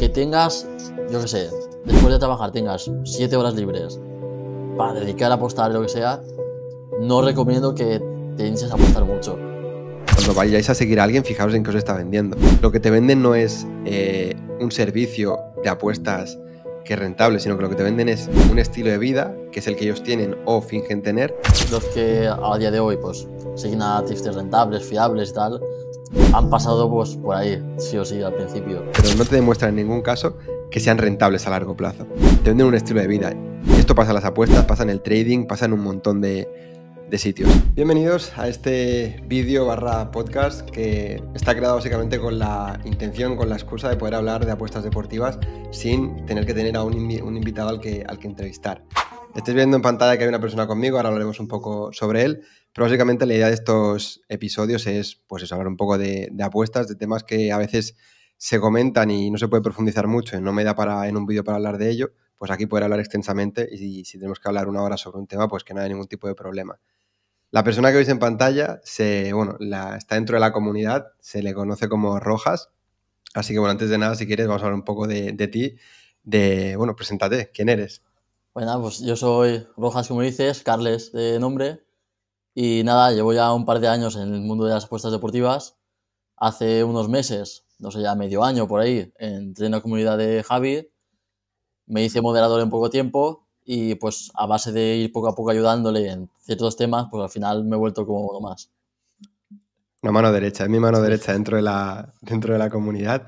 que tengas, yo qué sé, después de trabajar tengas 7 horas libres para dedicar a apostar lo que sea, no recomiendo que te inicies a apostar mucho. Cuando vayáis a seguir a alguien, fijaos en qué os está vendiendo. Lo que te venden no es eh, un servicio de apuestas que es rentable, sino que lo que te venden es un estilo de vida, que es el que ellos tienen o fingen tener. Los que a día de hoy pues siguen a tips rentables, fiables y tal, han pasado pues, por ahí, sí o sí, al principio. Pero no te demuestran en ningún caso que sean rentables a largo plazo. Te venden un estilo de vida. Esto pasa en las apuestas, pasa en el trading, pasa en un montón de, sitios. Bienvenidos a este vídeo barra podcast que está creado básicamente con la intención, con la excusa de poder hablar de apuestas deportivas sin tener que tener a un, invitado al que, al que entrevistar. Estáis viendo en pantalla que hay una persona conmigo, ahora hablaremos un poco sobre él. Pero básicamente la idea de estos episodios es, pues hablar un poco de, apuestas, de temas que a veces se comentan y no se puede profundizar mucho, no me da para en un vídeo para hablar de ello, pues aquí puedo hablar extensamente y si tenemos que hablar una hora sobre un tema, pues que no hay ningún tipo de problema. La persona que veis en pantalla se, está dentro de la comunidad, se le conoce como Rojas. Así que bueno, antes de nada, si quieres, vamos a hablar un poco de, ti, de, bueno, preséntate, ¿quién eres? Bueno, pues, pues yo soy Rojas, como dices, Carles de nombre, y nada, llevo ya un par de años en el mundo de las apuestas deportivas. Hace unos meses, no sé, ya medio año por ahí, entré en la comunidad de Javi, me hice moderador en poco tiempo y pues a base de ir poco a poco ayudándole en ciertos temas, pues al final me he vuelto como uno más. Una mano derecha, es mi mano derecha dentro de la, dentro de la comunidad.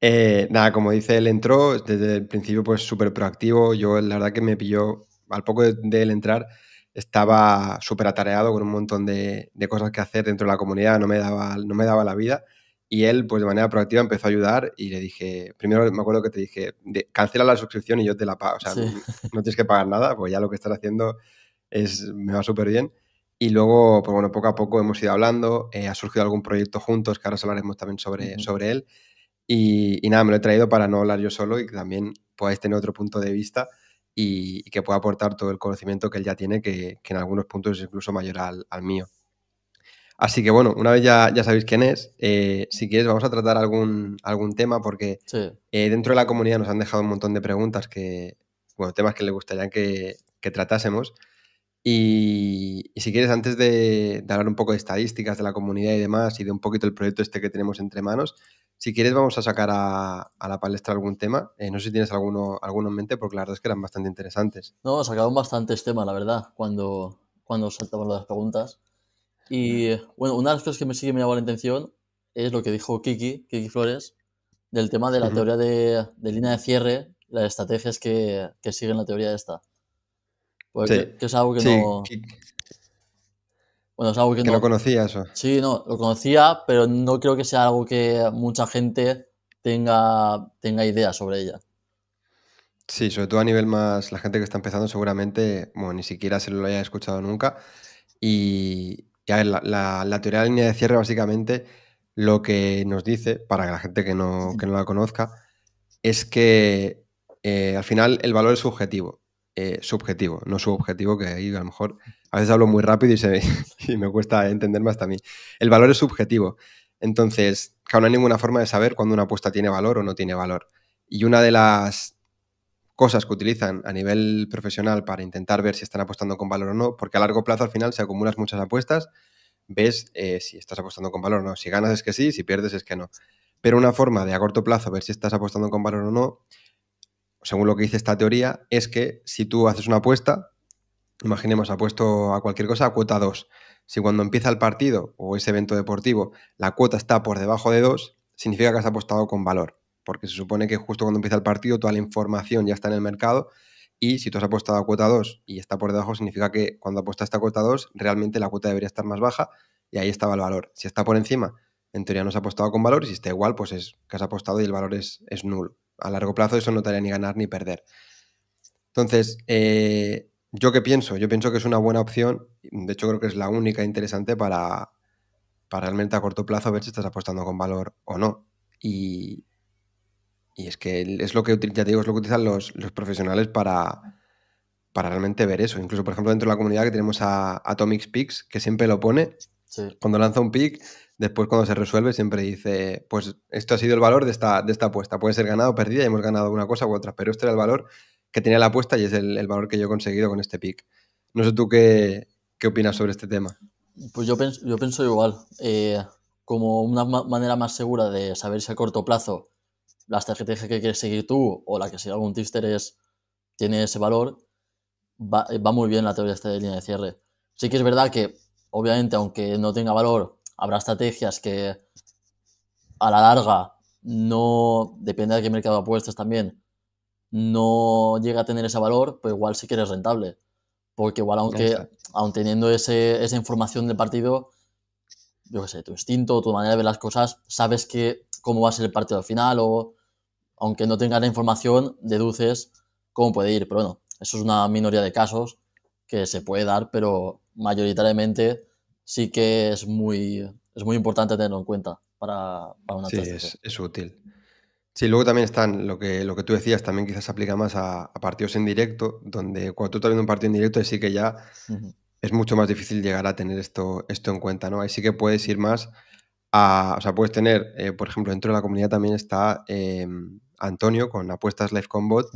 Eh, nada, como dice, él entró desde el principio pues súper proactivo. Yo la verdad que me pilló al poco de, de él entrar estaba súper atareado con un montón de, cosas que hacer dentro de la comunidad, no me, daba, no me daba la vida. Y él, pues de manera proactiva, empezó a ayudar y le dije, primero me acuerdo que te dije, cancela la suscripción y yo te la pago. O sea, no, tienes que pagar nada, pues ya lo que estás haciendo es, me va súper bien. Y luego, pues bueno, poco a poco hemos ido hablando, eh, ha surgido algún proyecto juntos, que ahora hablaremos también sobre, sobre él. Y, y, nada, me lo he traído para no hablar yo solo y que también podáis tener otro punto de vista y, que pueda aportar todo el conocimiento que él ya tiene, que, en algunos puntos es incluso mayor al, mío. Así que bueno, una vez ya, sabéis quién es, eh, si quieres vamos a tratar algún, algún tema porque eh, dentro de la comunidad nos han dejado un montón de preguntas que, bueno, temas que le gustaría que, que tratásemos. Y, si quieres, antes de, dar hablar un poco de estadísticas de la comunidad y demás, y de un poquito el proyecto este que tenemos entre manos, si quieres vamos a sacar a, la palestra algún tema. Eh, no sé si tienes alguno, alguno en mente, porque la verdad es que eran bastante interesantes. No, sacaron bastantes temas, la verdad, cuando, cuando saltamos las preguntas. Y bueno, una de las cosas que me sigue me llamó la atención es lo que dijo Kiki, Kiki Flores, del tema de la teoría de, línea de cierre, las estrategias que, que siguen la teoría esta. Pues que, es algo que no. Bueno, es algo que, no... conocía eso. Sí, no, lo conocía, pero no creo que sea algo que mucha gente tenga, tenga idea sobre ella. Sí, sobre todo a nivel más, la gente que está empezando seguramente, ni siquiera se lo haya escuchado nunca. Y, la, teoría de la línea de cierre básicamente lo que nos dice, para la gente que no, que no la conozca, es que eh, al final el valor es subjetivo. Eh, subjetivo, no subobjetivo, que ahí a lo mejor a veces hablo muy rápido y, se, me cuesta entender más también. El valor es subjetivo. Entonces, claro, no hay ninguna forma de saber cuándo una apuesta tiene valor o no tiene valor. Y una de las cosas que utilizan a nivel profesional para intentar ver si están apostando con valor o no, porque a largo plazo al final se acumulas muchas apuestas, ves eh, si estás apostando con valor o no. Si ganas es que sí, si pierdes es que no. Pero una forma de a corto plazo ver si estás apostando con valor o no según lo que dice esta teoría, es que si tú haces una apuesta, imaginemos, apuesto a cualquier cosa a cuota 2. Si cuando empieza el partido o ese evento deportivo la cuota está por debajo de 2, significa que has apostado con valor, porque se supone que justo cuando empieza el partido toda la información ya está en el mercado y si tú has apostado a cuota 2 y está por debajo, significa que cuando apuesta a cuota 2 realmente la cuota debería estar más baja y ahí estaba el valor. Si está por encima, en teoría no ha apostado con valor y si está igual, pues es que has apostado y el valor es, es nulo a largo plazo eso no te haría ni ganar ni perder. Entonces, eh, ¿yo qué pienso? Yo pienso que es una buena opción, de hecho creo que es la única interesante para, realmente a corto plazo ver si estás apostando con valor o no. Y, es que es lo que, digo, es lo que utilizan los, profesionales para, para realmente ver eso. Incluso, por ejemplo, dentro de la comunidad que tenemos a Atomic Picks, que siempre lo pone. Cuando lanza un pick, después cuando se resuelve siempre dice, pues esto ha sido el valor de esta, de esta apuesta. Puede ser ganado o perdida y hemos ganado una cosa u otra, pero este era el valor que tenía la apuesta y es el, valor que yo he conseguido con este pick. No sé tú qué, qué opinas sobre este tema. Pues yo, pienso, yo pienso igual. Eh, como una manera más segura de saber si a corto plazo la estrategia que quieres seguir tú o la que sigue algún tister tiene ese valor, va, muy bien la teoría esta de línea de cierre. Sí que es verdad que, obviamente, aunque no tenga valor habrá estrategias que a la larga no, depende de qué mercado apuestas también, no llega a tener ese valor, pues igual sí que eres rentable. Porque igual aunque, aun teniendo esa información del partido, yo qué sé, tu instinto, tu manera de ver las cosas, sabes que cómo va a ser el partido al final o aunque no tengas la información, deduces cómo puede ir. Pero bueno, eso es una minoría de casos que se puede dar, pero mayoritariamente sí que es muy, es muy importante tenerlo en cuenta para, para una Sí, ¿eh? es, útil. Sí, luego también están lo que, lo que tú decías, también quizás se aplica más a, partidos en directo, donde cuando tú estás viendo un partido en directo, sí que ya es mucho más difícil llegar a tener esto, esto en cuenta, ¿no? Ahí sí que puedes ir más a, o sea, puedes tener, eh, por ejemplo, dentro de la comunidad también está eh, Antonio con apuestas Live Combat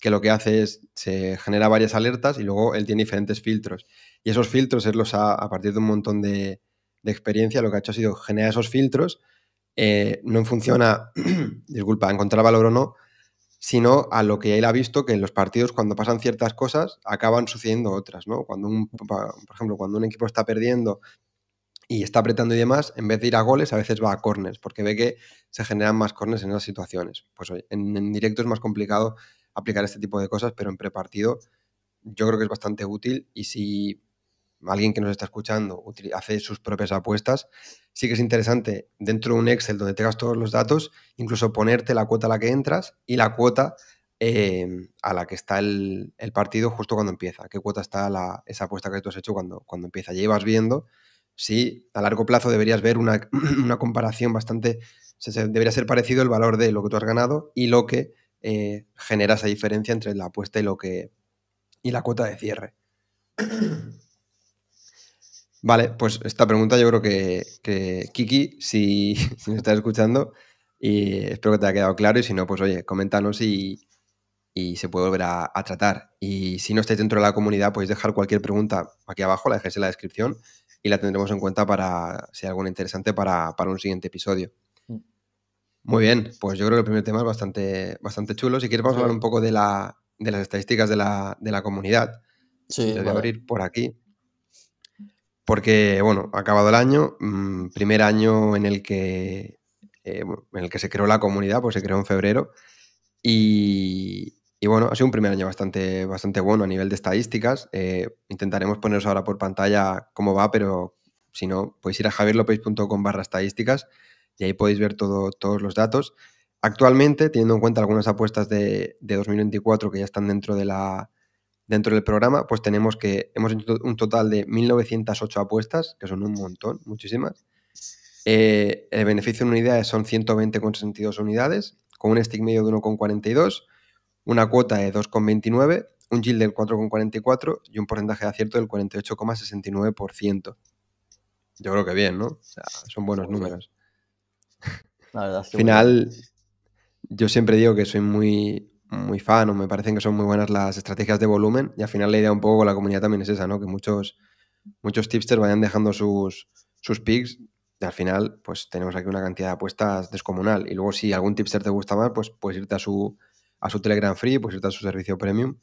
que lo que hace es, se genera varias alertas y luego él tiene diferentes filtros. Y esos filtros, él los a partir de un montón de, experiencia, lo que ha hecho ha sido generar esos filtros, eh, no en función a, disculpa, encontrar valor o no, sino a lo que él ha visto que en los partidos cuando pasan ciertas cosas acaban sucediendo otras, ¿no? Cuando un, por ejemplo, cuando un equipo está perdiendo y está apretando y demás, en vez de ir a goles, a veces va a corners, porque ve que se generan más corners en esas situaciones. Pues en, en, directo es más complicado aplicar este tipo de cosas, pero en prepartido yo creo que es bastante útil y si alguien que nos está escuchando hace sus propias apuestas, sí que es interesante dentro de un Excel donde tengas todos los datos, incluso ponerte la cuota a la que entras y la cuota em, a la que está el, partido justo cuando empieza, qué cuota está esa apuesta que tú has hecho cuando, cuando empieza. Ya ibas viendo si a largo plazo deberías ver una, comparación bastante, debería ser parecido el valor de lo que tú has ganado y lo que eh, genera esa diferencia entre la apuesta y lo que y la cuota de cierre. Vale, pues esta pregunta yo creo que, Kiki, si, si estás escuchando, y espero que te haya quedado claro y si no, pues oye, coméntanos y, se puede volver a, tratar. Y si no estáis dentro de la comunidad, podéis dejar cualquier pregunta aquí abajo, la dejéis en la descripción y la tendremos en cuenta para si hay alguna interesante para, un siguiente episodio. Mm. Muy bien, pues yo creo que el primer tema es bastante, bastante chulo. Si quieres, vamos a hablar un poco de, la, de las estadísticas de la, de la comunidad. Sí, voy a abrir por aquí porque, bueno, ha acabado el año, mm, primer año en el que, eh, en el que se creó la comunidad, pues se creó en febrero, y, bueno, ha sido un primer año bastante, bastante bueno a nivel de estadísticas, eh, intentaremos poneros ahora por pantalla cómo va, pero si no, podéis ir a javierlopez.com barra estadísticas y ahí podéis ver todo, todos los datos. Actualmente, teniendo en cuenta algunas apuestas de 2024 que ya están dentro de la, dentro del programa, pues tenemos que hemos hecho un total de 1.908 apuestas, que son un montón, muchísimas. Eh, el beneficio en unidades son 120,62 unidades, con un stick medio de 1,42, una cuota de 2,29, un yield del 4,44 y un porcentaje de acierto del 48,69%. Yo creo que bien, ¿no? O sea, son buenos números. Al final, yo siempre digo que soy muy, muy fan o me parecen que son muy buenas las estrategias de volumen y al final la idea un poco con la comunidad también es esa, ¿no? Que muchos, muchos tipsters vayan dejando sus, sus picks y al final pues tenemos aquí una cantidad de apuestas descomunal y luego si algún tipster te gusta más pues puedes irte a su, a su Telegram Free, pues irte a su servicio premium.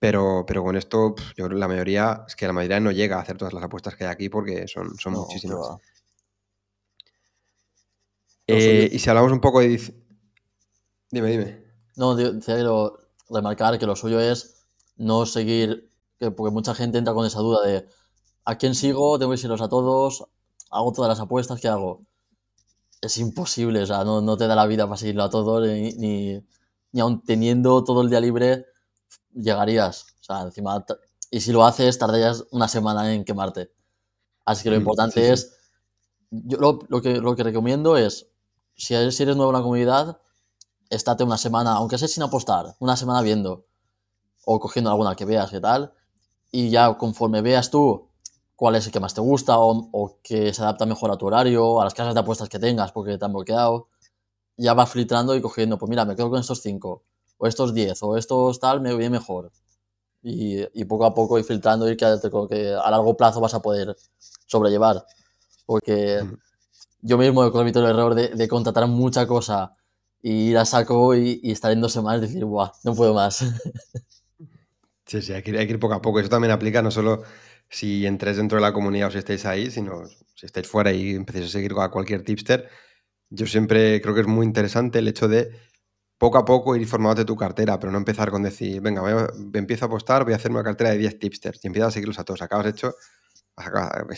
Pero, pero con esto, yo creo que la mayoría, es que la mayoría no llega a hacer todas las apuestas que hay aquí porque son, son muchísimas. Eh, y si hablamos un poco de... Dime, dime. No, quiero remarcar que lo suyo es no seguir, porque mucha gente entra con esa duda de ¿a quién sigo? que irlos a todos? ¿Hago todas las apuestas? que hago? Es imposible, o sea, no, no te da la vida para seguirlo a todos, ni, ni, aun teniendo todo el día libre, llegarías. O sea, encima, y si lo haces, tardarías una semana en quemarte. Así que lo mm, importante es, yo lo, que, lo que recomiendo es, si si eres nuevo en la comunidad, estate una semana, aunque sea sin apostar, una semana viendo o cogiendo alguna que veas, qué tal, y ya conforme veas tú cuál es el que más te gusta o, que se adapta mejor a tu horario, a las casas de apuestas que tengas porque te han bloqueado, ya vas filtrando y cogiendo, pues mira, me quedo con estos cinco, o estos 10, o estos tal, me viene mejor. Y, poco a poco ir filtrando y que, que a largo plazo vas a poder sobrellevar. Porque yo mismo he cometido el error de, de contratar mucha cosa y la saco y, y estar en dos semanas decir, guau, No puedo más. Sí, sí, hay que, ir, poco a poco. Eso también aplica no solo si entres dentro de la comunidad o si estáis ahí, sino si estáis fuera y empecéis a seguir a cualquier tipster. Yo siempre creo que es muy interesante el hecho de poco a poco ir formándote tu cartera, pero no empezar con decir, venga, me empiezo a apostar, voy a hacer una cartera de 10 tipsters y empiezas a seguirlos a todos. Acabas hecho,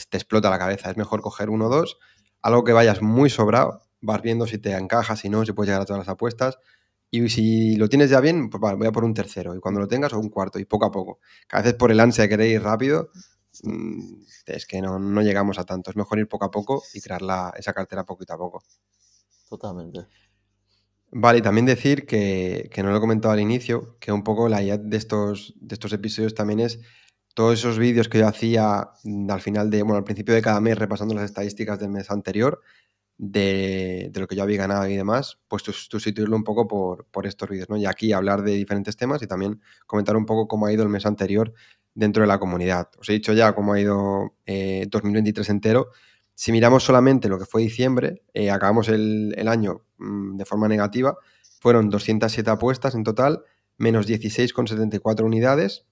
te explota la cabeza. Es mejor coger uno o dos, algo que vayas muy sobrado vas viendo si te encaja, si no, si puedes llegar a todas las apuestas. Y si lo tienes ya bien, pues vale, voy a por un tercero. Y cuando lo tengas, o un cuarto, y poco a poco. cada vez por el ansia de querer ir rápido, mm, es que no, llegamos a tanto. Es mejor ir poco a poco y crear esa cartera poquito a poco. Totalmente. Vale, y también decir que, no lo he comentado al inicio, que un poco la idea de estos, de estos episodios también es todos esos vídeos que yo hacía mm, al final de, bueno, al principio de cada mes repasando las estadísticas del mes anterior, de, lo que yo había ganado y demás, pues sustituirlo un poco por, estos vídeos, ¿no? Y aquí hablar de diferentes temas y también comentar un poco cómo ha ido el mes anterior dentro de la comunidad. Os he dicho ya cómo ha ido 2023 eh, entero. Si miramos solamente lo que fue diciembre, eh, acabamos el, año mm, de forma negativa, fueron 207 apuestas en total, menos 16,74 unidades,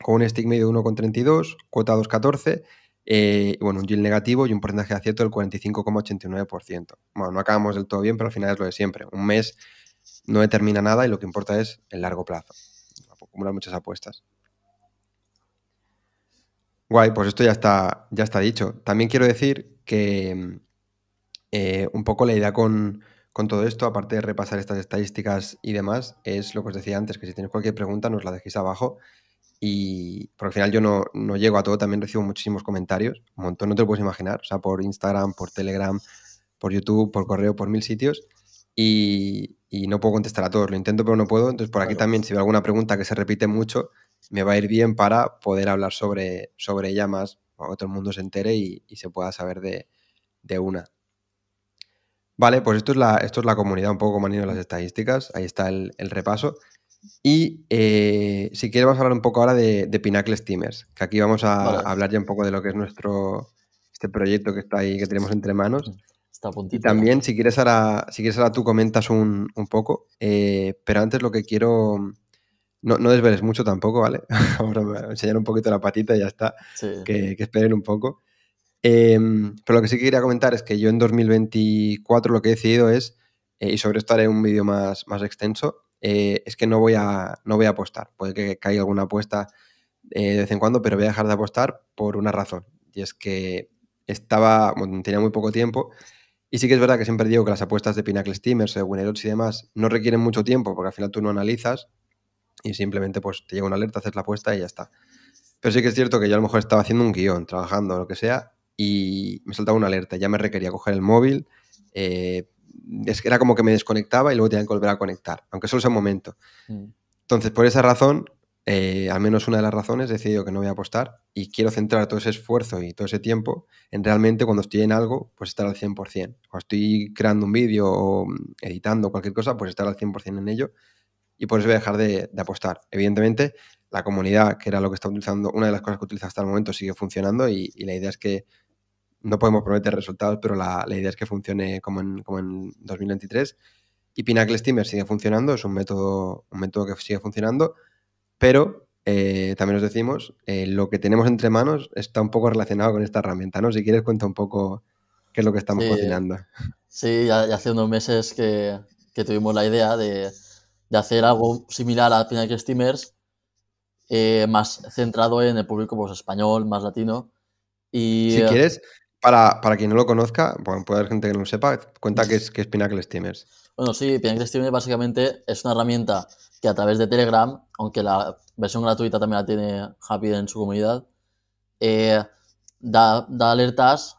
con un stick medio de 1,32, cuota 2,14 eh, bueno, un yield negativo y un porcentaje de acierto del 45,89%. Bueno, no acabamos del todo bien, pero al final es lo de siempre. Un mes no determina nada y lo que importa es el largo plazo. Acumular muchas apuestas. Guay, pues esto ya está, ya está dicho. También quiero decir que eh, un poco la idea con, con, todo esto, aparte de repasar estas estadísticas y demás, es lo que os decía antes, que si tenéis cualquier pregunta nos la dejéis abajo y por al final yo no, llego a todo, también recibo muchísimos comentarios, un montón, no te lo puedes imaginar, o sea, por Instagram, por Telegram, por YouTube, por correo, por mil sitios, y, no puedo contestar a todos, lo intento pero no puedo, entonces por aquí también si veo alguna pregunta que se repite mucho, me va a ir bien para poder hablar sobre, sobre ella más, para que todo el mundo se entere y, se pueda saber de, una. Vale, pues esto es, la, esto es la comunidad, un poco como han las mm. estadísticas, ahí está el, el repaso. Y eh, si quieres vamos a hablar un poco ahora de, de Pinnacle Steamers, que aquí vamos a, hablar ya un poco de lo que es nuestro este proyecto que está ahí, que tenemos entre manos. Está y también, si quieres ahora, si quieres tú comentas un, poco, eh, pero antes lo que quiero, no, no desveles mucho tampoco, ¿vale? vamos a enseñar un poquito la patita y ya está, que, esperen un poco. Em, pero lo que sí que quería comentar es que yo en 2024 lo que he decidido es, eh, y sobre esto haré un vídeo más, más extenso, eh, es que no voy, a, no voy a apostar. Puede que caiga alguna apuesta eh, de vez en cuando, pero voy a dejar de apostar por una razón. Y es que estaba, tenía muy poco tiempo. Y sí que es verdad que siempre digo que las apuestas de Pinnacle Steamers, de eh, y demás no requieren mucho tiempo porque al final tú no analizas y simplemente pues te llega una alerta, haces la apuesta y ya está. Pero sí que es cierto que yo a lo mejor estaba haciendo un guión, trabajando, lo que sea, y me saltaba una alerta. Ya me requería coger el móvil, era como que me desconectaba y luego tenía que volver a conectar, aunque solo sea un momento. Mm. Entonces, por esa razón, eh, al menos una de las razones, he decidido que no voy a apostar y quiero centrar todo ese esfuerzo y todo ese tiempo en realmente cuando estoy en algo, pues estar al 100%. Cuando estoy creando un vídeo o mm, editando cualquier cosa, pues estar al 100% en ello y por eso voy a dejar de, apostar. Evidentemente, la comunidad, que era lo que estaba utilizando, una de las cosas que utiliza hasta el momento, sigue funcionando y la idea es que no podemos prometer resultados, pero la, idea es que funcione como en, como en 2023. Y Pinnacle Steamer sigue funcionando, es un método, un método que sigue funcionando, pero eh, también os decimos, eh, lo que tenemos entre manos está un poco relacionado con esta herramienta, ¿no? Si quieres, cuenta un poco qué es lo que estamos cocinando. Sí, ya, hace unos meses que, tuvimos la idea de, hacer algo similar a Pinnacle Steamers, eh, más centrado en el público pues, español, más latino. Y, si quieres, para, para, quien no lo conozca, bueno, puede haber gente que no lo sepa, cuenta que es, que es Pinnacle Steamers. Bueno, sí, Pinnacle Steamers básicamente es una herramienta que a través de Telegram, aunque la versión gratuita también la tiene Happy en su comunidad, eh, da, da, alertas.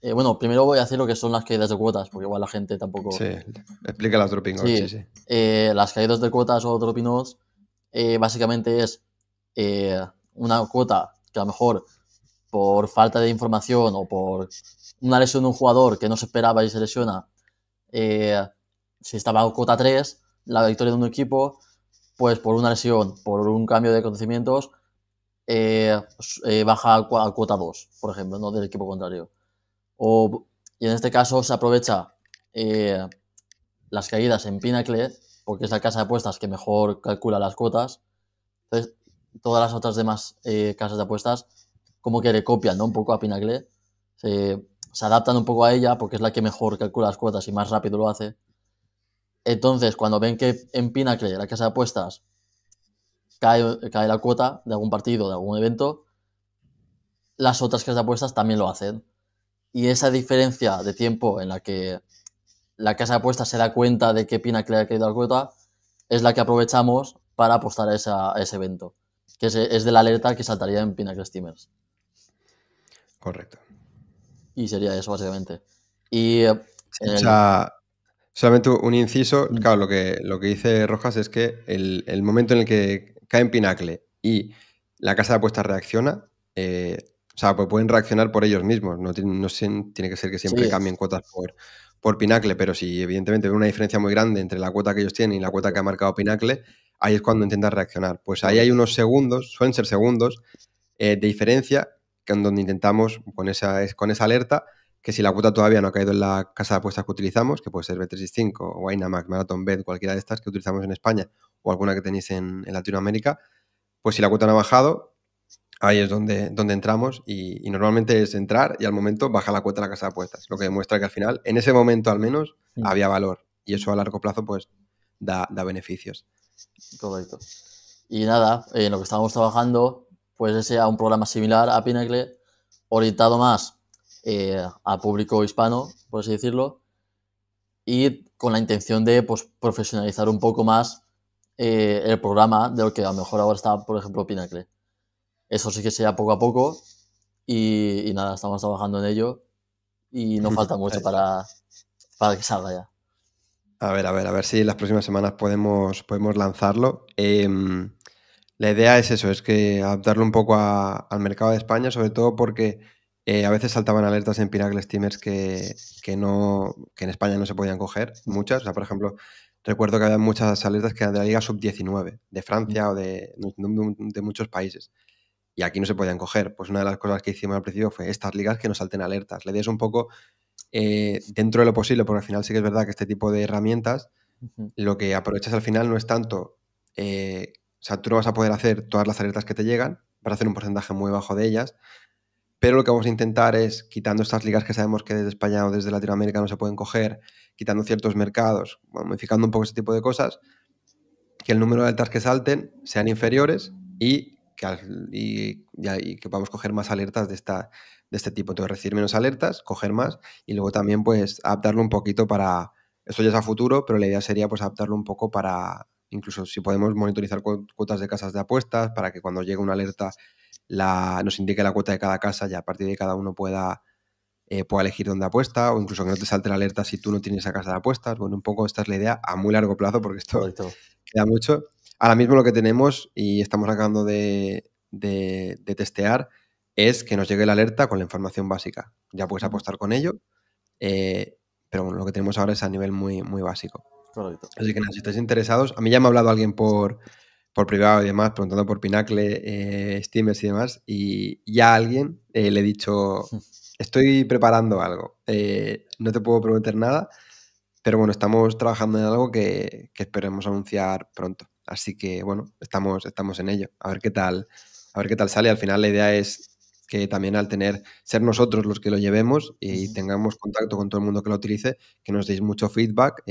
Eh, bueno, primero voy a hacer lo que son las caídas de cuotas, porque igual la gente tampoco. Sí, explica las dropping Sí, sí, eh, las caídas de cuotas o dropping básicamente es una cuota que a lo mejor por falta de información o por una lesión de un jugador que no se esperaba y se lesiona, eh, si estaba cuota 3, la victoria de un equipo, pues por una lesión, por un cambio de acontecimientos, eh, pues, eh, baja a cuota 2, por ejemplo, no del equipo contrario. y en este caso se aprovecha las caídas en Pinnacle, porque es la casa de apuestas que mejor calcula las cuotas. Entonces, todas las otras demás casas de apuestas como que le ¿no? un poco a Pinnacle, se, adaptan un poco a ella porque es la que mejor calcula las cuotas y más rápido lo hace. Entonces, cuando ven que en Pinnacle, la casa de apuestas, cae, la cuota de algún partido, de algún evento, las otras casas de apuestas también lo hacen. Y esa diferencia de tiempo en la que la casa de apuestas se da cuenta de que Pinnacle ha caído la cuota es la que aprovechamos para apostar a, ese evento, que es, de la alerta que saltaría en Pinnacle Steamers. Correcto. Y sería eso, básicamente. Y. Eh, solamente un inciso. lo que, lo que dice Rojas es que el, momento en el que cae en Pinacle y la casa de apuestas reacciona, eh, o sea, pues pueden reaccionar por ellos mismos. No, tiene que ser que siempre cambien cuotas por, por Pinacle, pero si evidentemente ve una diferencia muy grande entre la cuota que ellos tienen y la cuota que ha marcado Pinacle, ahí es cuando intentan reaccionar. Pues ahí hay unos segundos, suelen ser segundos, eh, de diferencia donde intentamos con esa, con esa alerta que si la cuota todavía no ha caído en la casa de apuestas que utilizamos, que puede ser B365 o Winamax, Marathon cualquiera de estas que utilizamos en España o alguna que tenéis en, Latinoamérica, pues si la cuota no ha bajado, ahí es donde, donde entramos y, normalmente es entrar y al momento baja la cuota en la casa de apuestas, lo que demuestra que al final, en ese momento al menos, mm. había valor y eso a largo plazo pues da, da beneficios. esto. Y nada, eh, en lo que estábamos trabajando pues sea un programa similar a Pinnacle, orientado más eh, al público hispano, por así decirlo, y con la intención de pues, profesionalizar un poco más eh, el programa de lo que a lo mejor ahora está, por ejemplo, Pinnacle. Eso sí que sea poco a poco y, nada, estamos trabajando en ello y no falta mucho para, para que salga ya. A ver, a ver, a ver si las próximas semanas podemos, podemos lanzarlo. Em, la idea es eso, es que adaptarlo un poco al mercado de España, sobre todo porque eh, a veces saltaban alertas en Piracle Steamers que, no, que en España no se podían coger, muchas. O sea, por ejemplo, recuerdo que había muchas alertas que eran de la Liga Sub-19, de Francia mm. o de, de, muchos países. Y aquí no se podían coger. Pues una de las cosas que hicimos al principio fue estas ligas que no salten alertas. Le es un poco eh, dentro de lo posible, porque al final sí que es verdad que este tipo de herramientas, lo que aprovechas al final no es tanto eh, o sea, tú no vas a poder hacer todas las alertas que te llegan, para hacer un porcentaje muy bajo de ellas, pero lo que vamos a intentar es, quitando estas ligas que sabemos que desde España o desde Latinoamérica no se pueden coger, quitando ciertos mercados, modificando un poco ese tipo de cosas, que el número de alertas que salten sean inferiores y que, y, podamos coger más alertas de, esta, de este tipo. Entonces, recibir menos alertas, coger más y luego también pues adaptarlo un poquito para, esto ya es a futuro, pero la idea sería pues adaptarlo un poco para Incluso si podemos monitorizar cuotas de casas de apuestas para que cuando llegue una alerta la, nos indique la cuota de cada casa y a partir de cada uno pueda, eh, pueda elegir dónde apuesta o incluso que no te salte la alerta si tú no tienes esa casa de apuestas. Bueno, un poco esta es la idea a muy largo plazo porque esto queda mucho. Ahora mismo lo que tenemos y estamos acabando de, de, testear es que nos llegue la alerta con la información básica. Ya puedes apostar con ello, eh, pero lo que tenemos ahora es a nivel muy, muy básico. Así que nada, si estáis interesados, a mí ya me ha hablado alguien por, por privado y demás, preguntando por Pinacle, eh, Steamers y demás, y ya a alguien eh, le he dicho, estoy preparando algo, eh, no te puedo prometer nada, pero bueno, estamos trabajando en algo que, esperemos anunciar pronto. Así que bueno, estamos, estamos en ello, a ver qué tal, a ver qué tal sale. Al final la idea es que también al tener, ser nosotros los que lo llevemos y tengamos contacto con todo el mundo que lo utilice, que nos deis mucho feedback,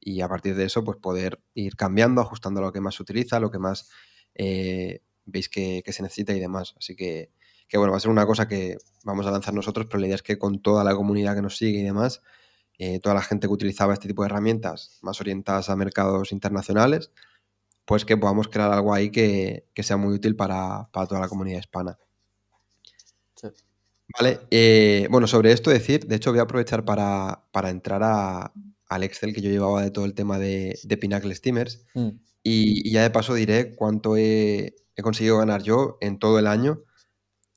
y a partir de eso pues poder ir cambiando, ajustando lo que más se utiliza, lo que más eh, veis que, se necesita y demás. Así que, bueno, va a ser una cosa que vamos a lanzar nosotros, pero la idea es que con toda la comunidad que nos sigue y demás, eh, toda la gente que utilizaba este tipo de herramientas más orientadas a mercados internacionales, pues que podamos crear algo ahí que, sea muy útil para, toda la comunidad hispana. Vale, eh, bueno, sobre esto decir, de hecho voy a aprovechar para entrar a, al Excel que yo llevaba de todo el tema de, de Pinnacle Steamers. Mm. Y, ya de paso diré cuánto he, conseguido ganar yo en todo el año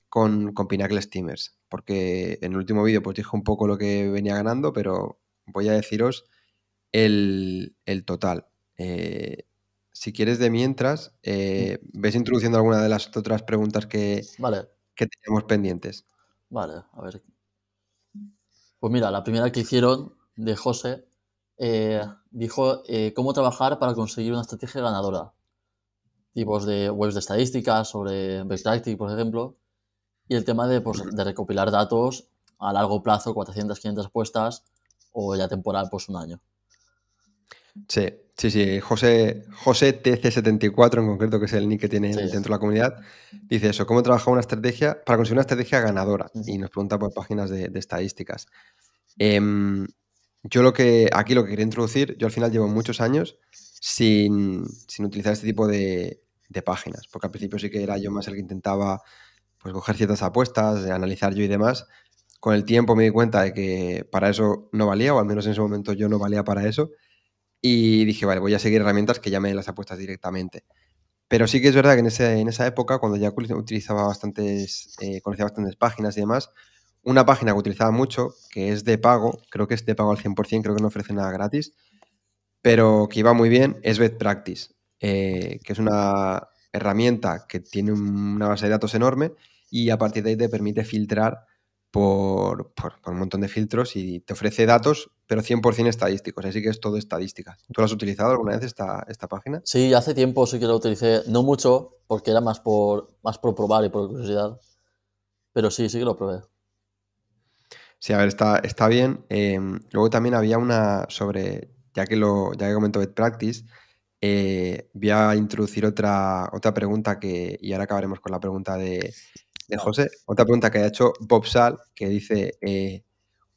con, con Pinnacle Steamers. Porque en el último vídeo pues dije un poco lo que venía ganando, pero voy a deciros el, total. Eh, si quieres de mientras, eh, mm. ves introduciendo alguna de las otras preguntas que, tenemos que pendientes. Vale, a ver. Pues mira, la primera que hicieron de José eh, dijo eh, cómo trabajar para conseguir una estrategia ganadora. Tipos de webs de estadísticas sobre best por ejemplo. Y el tema de, pues, recopilar datos a largo plazo, 400, 500 apuestas o ya temporal, pues un año. Sí, sí, sí. José, José TC74 en concreto, que es el nick que tiene dentro de la comunidad, dice eso, ¿cómo trabajar una estrategia para conseguir una estrategia ganadora? Y nos pregunta por páginas de, estadísticas. Em, yo lo que aquí lo que quería introducir, yo al final llevo muchos años sin, sin utilizar este tipo de, de, páginas, porque al principio sí que era yo más el que intentaba pues, coger ciertas apuestas, analizar yo y demás. Con el tiempo me di cuenta de que para eso no valía, o al menos en ese momento yo no valía para eso, y dije, vale, voy a seguir herramientas que llamen las apuestas directamente. Pero sí que es verdad que en, esa época, cuando ya utilizaba bastantes, eh, conocía bastantes páginas y demás, una página que utilizaba mucho, que es de pago, creo que es de pago al 100%, creo que no ofrece nada gratis, pero que iba muy bien, es Bed Practice, eh, que es una herramienta que tiene una base de datos enorme y a partir de ahí te permite filtrar por, un montón de filtros y te ofrece datos, pero 100% estadísticos, así que es todo estadística. ¿Tú lo has utilizado alguna vez esta, esta página? Sí, hace tiempo sí que lo utilicé, no mucho, porque era más por, más por probar y por curiosidad, pero sí, sí que lo probé. Sí, a ver, está, está bien. Em, luego también había una sobre, ya que lo, ya que comentó Bet Practice, eh, voy a introducir otra, otra pregunta que, y ahora acabaremos con la pregunta de, de José. Otra pregunta que ha hecho Bob Sal, que dice, eh,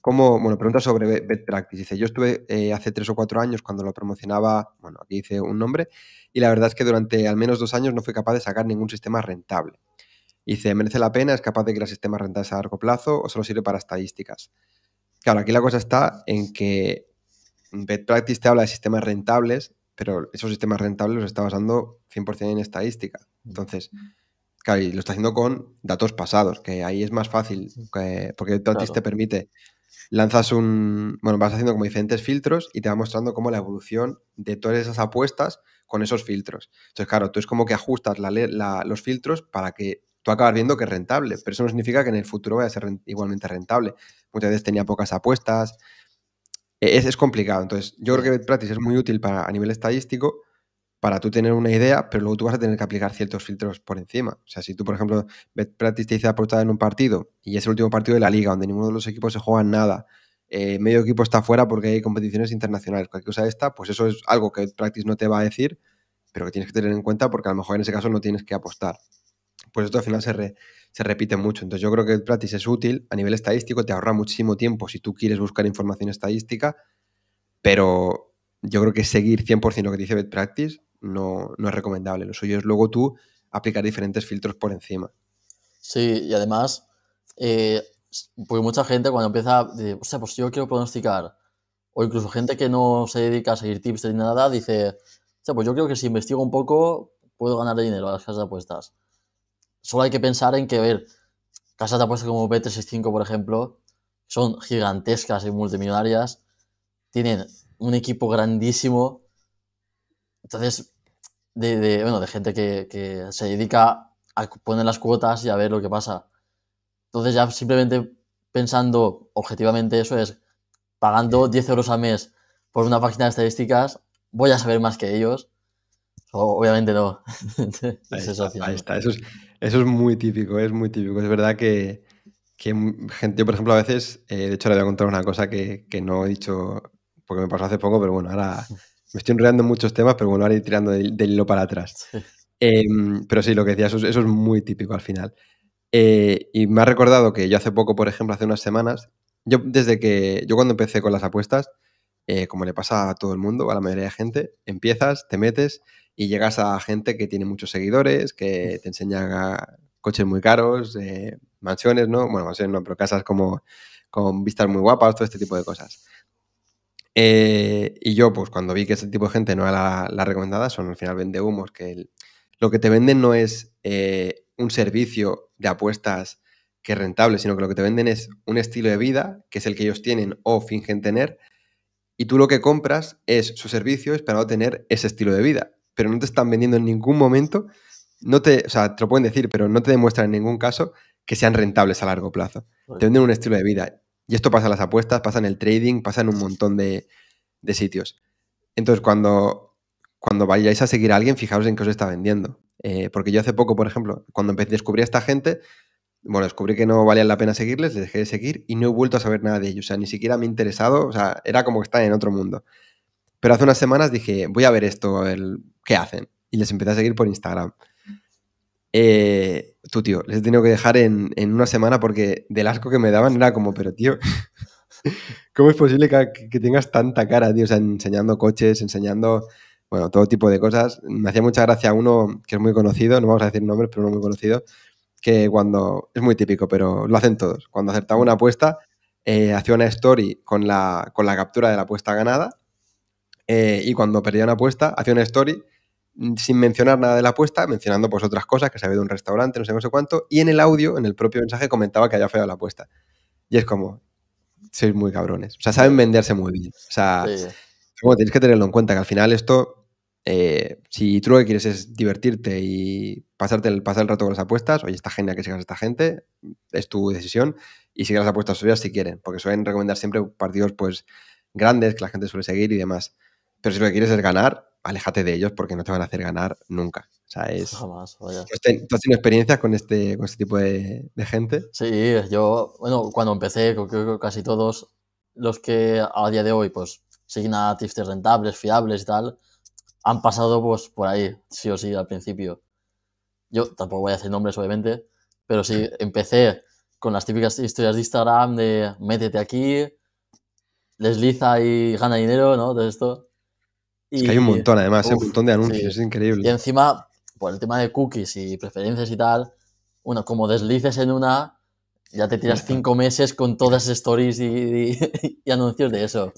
¿cómo, bueno, pregunta sobre Bet Practice. Dice, yo estuve eh, hace tres o cuatro años cuando lo promocionaba, bueno, aquí dice un nombre, y la verdad es que durante al menos dos años no fui capaz de sacar ningún sistema rentable. Y dice, ¿merece la pena? ¿Es capaz de crear sistemas rentables a largo plazo o solo sirve para estadísticas? Claro, aquí la cosa está en que BetPractice Practice te habla de sistemas rentables, pero esos sistemas rentables los está basando 100% en estadística. Mm. Entonces, claro, y lo está haciendo con datos pasados, que ahí es más fácil, porque BetPractice te permite, lanzas un, bueno, vas haciendo como diferentes filtros y te va mostrando como la evolución de todas esas apuestas con esos filtros. Entonces, claro, tú es como que ajustas los filtros para que tú acabas viendo que es rentable, pero eso no significa que en el futuro vaya a ser igualmente rentable. Muchas veces tenía pocas apuestas. E-, es, complicado. Entonces, yo creo que BetPractice es muy útil para, a nivel estadístico para tú tener una idea, pero luego tú vas a tener que aplicar ciertos filtros por encima. O sea, si tú, por ejemplo, BetPractice te dice apostar en un partido y es el último partido de la liga donde ninguno de los equipos se juega nada, eh, medio equipo está fuera porque hay competiciones internacionales, cualquier cosa de esta, pues eso es algo que BetPractice no te va a decir, pero que tienes que tener en cuenta porque a lo mejor en ese caso no tienes que apostar pues esto al final se, repite mucho. Entonces yo creo que el practice es útil a nivel estadístico, te ahorra muchísimo tiempo si tú quieres buscar información estadística, pero yo creo que seguir 100% lo que dice BetPractice no, no es recomendable. Lo suyo es luego tú aplicar diferentes filtros por encima. Sí, y además, eh, porque mucha gente cuando empieza, o sea, pues yo quiero pronosticar, o incluso gente que no se dedica a seguir tips ni nada, dice, o sea, pues yo creo que si investigo un poco, puedo ganar dinero a las casas de apuestas. Solo hay que pensar en que, ver, casas de apuestas como B365, por ejemplo, son gigantescas y multimillonarias, tienen un equipo grandísimo, entonces, de, bueno, de gente que, que se dedica a poner las cuotas y a ver lo que pasa. Entonces ya simplemente pensando objetivamente eso es, pagando 10 euros al mes por una página de estadísticas, voy a saber más que ellos Obviamente no. está, Eso, es, muy típico, es muy típico. Es verdad que, gente, yo por ejemplo a veces, eh, de hecho le voy a contar una cosa que, no he dicho porque me pasó hace poco, pero bueno, ahora me estoy enredando en muchos temas, pero bueno, ahora ir tirando del, hilo para atrás. Em, pero sí, lo que decía, eso, es muy típico al final. Eh, y me ha recordado que yo hace poco, por ejemplo, hace unas semanas, yo desde que, yo cuando empecé con las apuestas, eh, como le pasa a todo el mundo, a la mayoría de gente, empiezas, te metes y llegas a gente que tiene muchos seguidores, que te enseña coches muy caros, eh, mansiones, ¿no? Bueno, mansiones no, pero casas como con vistas muy guapas, todo este tipo de cosas. Eh, y yo, pues cuando vi que ese tipo de gente no era la, recomendada, son al final vende humos, que lo que te venden no es eh, un servicio de apuestas que es rentable, sino que lo que te venden es un estilo de vida, que es el que ellos tienen o fingen tener, y tú lo que compras es su servicio esperado tener ese estilo de vida pero no te están vendiendo en ningún momento, no te, o sea, te lo pueden decir, pero no te demuestran en ningún caso que sean rentables a largo plazo. Te venden un estilo de vida. Y esto pasa en las apuestas, pasa en el trading, pasa en un montón de, sitios. Entonces, cuando, cuando vayáis a seguir a alguien, fijaos en qué os está vendiendo. Eh, porque yo hace poco, por ejemplo, cuando empecé, descubrir a esta gente, bueno, descubrí que no valía la pena seguirles, les dejé de seguir y no he vuelto a saber nada de ellos. O sea, ni siquiera me he interesado, o sea, era como que están en otro mundo. Pero hace unas semanas dije, voy a ver esto, qué hacen. Y les empecé a seguir por Instagram. Eh, tú, tío, les he tenido que dejar en, una semana porque del asco que me daban era como, pero tío, ¿cómo es posible que, tengas tanta cara, tío? O sea, enseñando coches, enseñando, bueno, todo tipo de cosas. Me hacía mucha gracia uno que es muy conocido, no vamos a decir nombres, pero uno muy conocido, que cuando, es muy típico, pero lo hacen todos. Cuando acertaba una apuesta, eh, hacía una story con la, con la captura de la apuesta ganada eh, y cuando perdía una apuesta, hacía una story Mm, sin mencionar nada de la apuesta, mencionando pues otras cosas, que se había de un restaurante, no sé, no sé cuánto, y en el audio, en el propio mensaje, comentaba que había fallado la apuesta. Y es como, sois muy cabrones. O sea, saben venderse muy bien. O sea, sí. tenéis que tenerlo en cuenta, que al final esto, eh, si tú lo que quieres es divertirte y pasarte el, pasar el rato con las apuestas, oye, está genial que sigas a esta gente, es tu decisión, y sigas las apuestas suyas si quieren, porque suelen recomendar siempre partidos pues grandes que la gente suele seguir y demás. Pero si lo que quieres es ganar, aléjate de ellos porque no te van a hacer ganar nunca. O sea, es... ¿Tú has tenido experiencia con este, este tipo de, gente? Sí, yo, bueno, cuando empecé, creo que casi todos los que a día de hoy, pues, siguen a tifters rentables, fiables y tal, han pasado, pues, por ahí, sí o sí, al principio. Yo tampoco voy a hacer nombres, obviamente, pero sí, empecé con las típicas historias de Instagram de métete aquí, desliza y gana dinero, ¿no? De esto que hay un montón, además, hay un montón de anuncios, es increíble. Y encima, por el tema de cookies y preferencias y tal, uno como deslices en una, ya te tiras cinco meses con todas las stories y, anuncios de eso.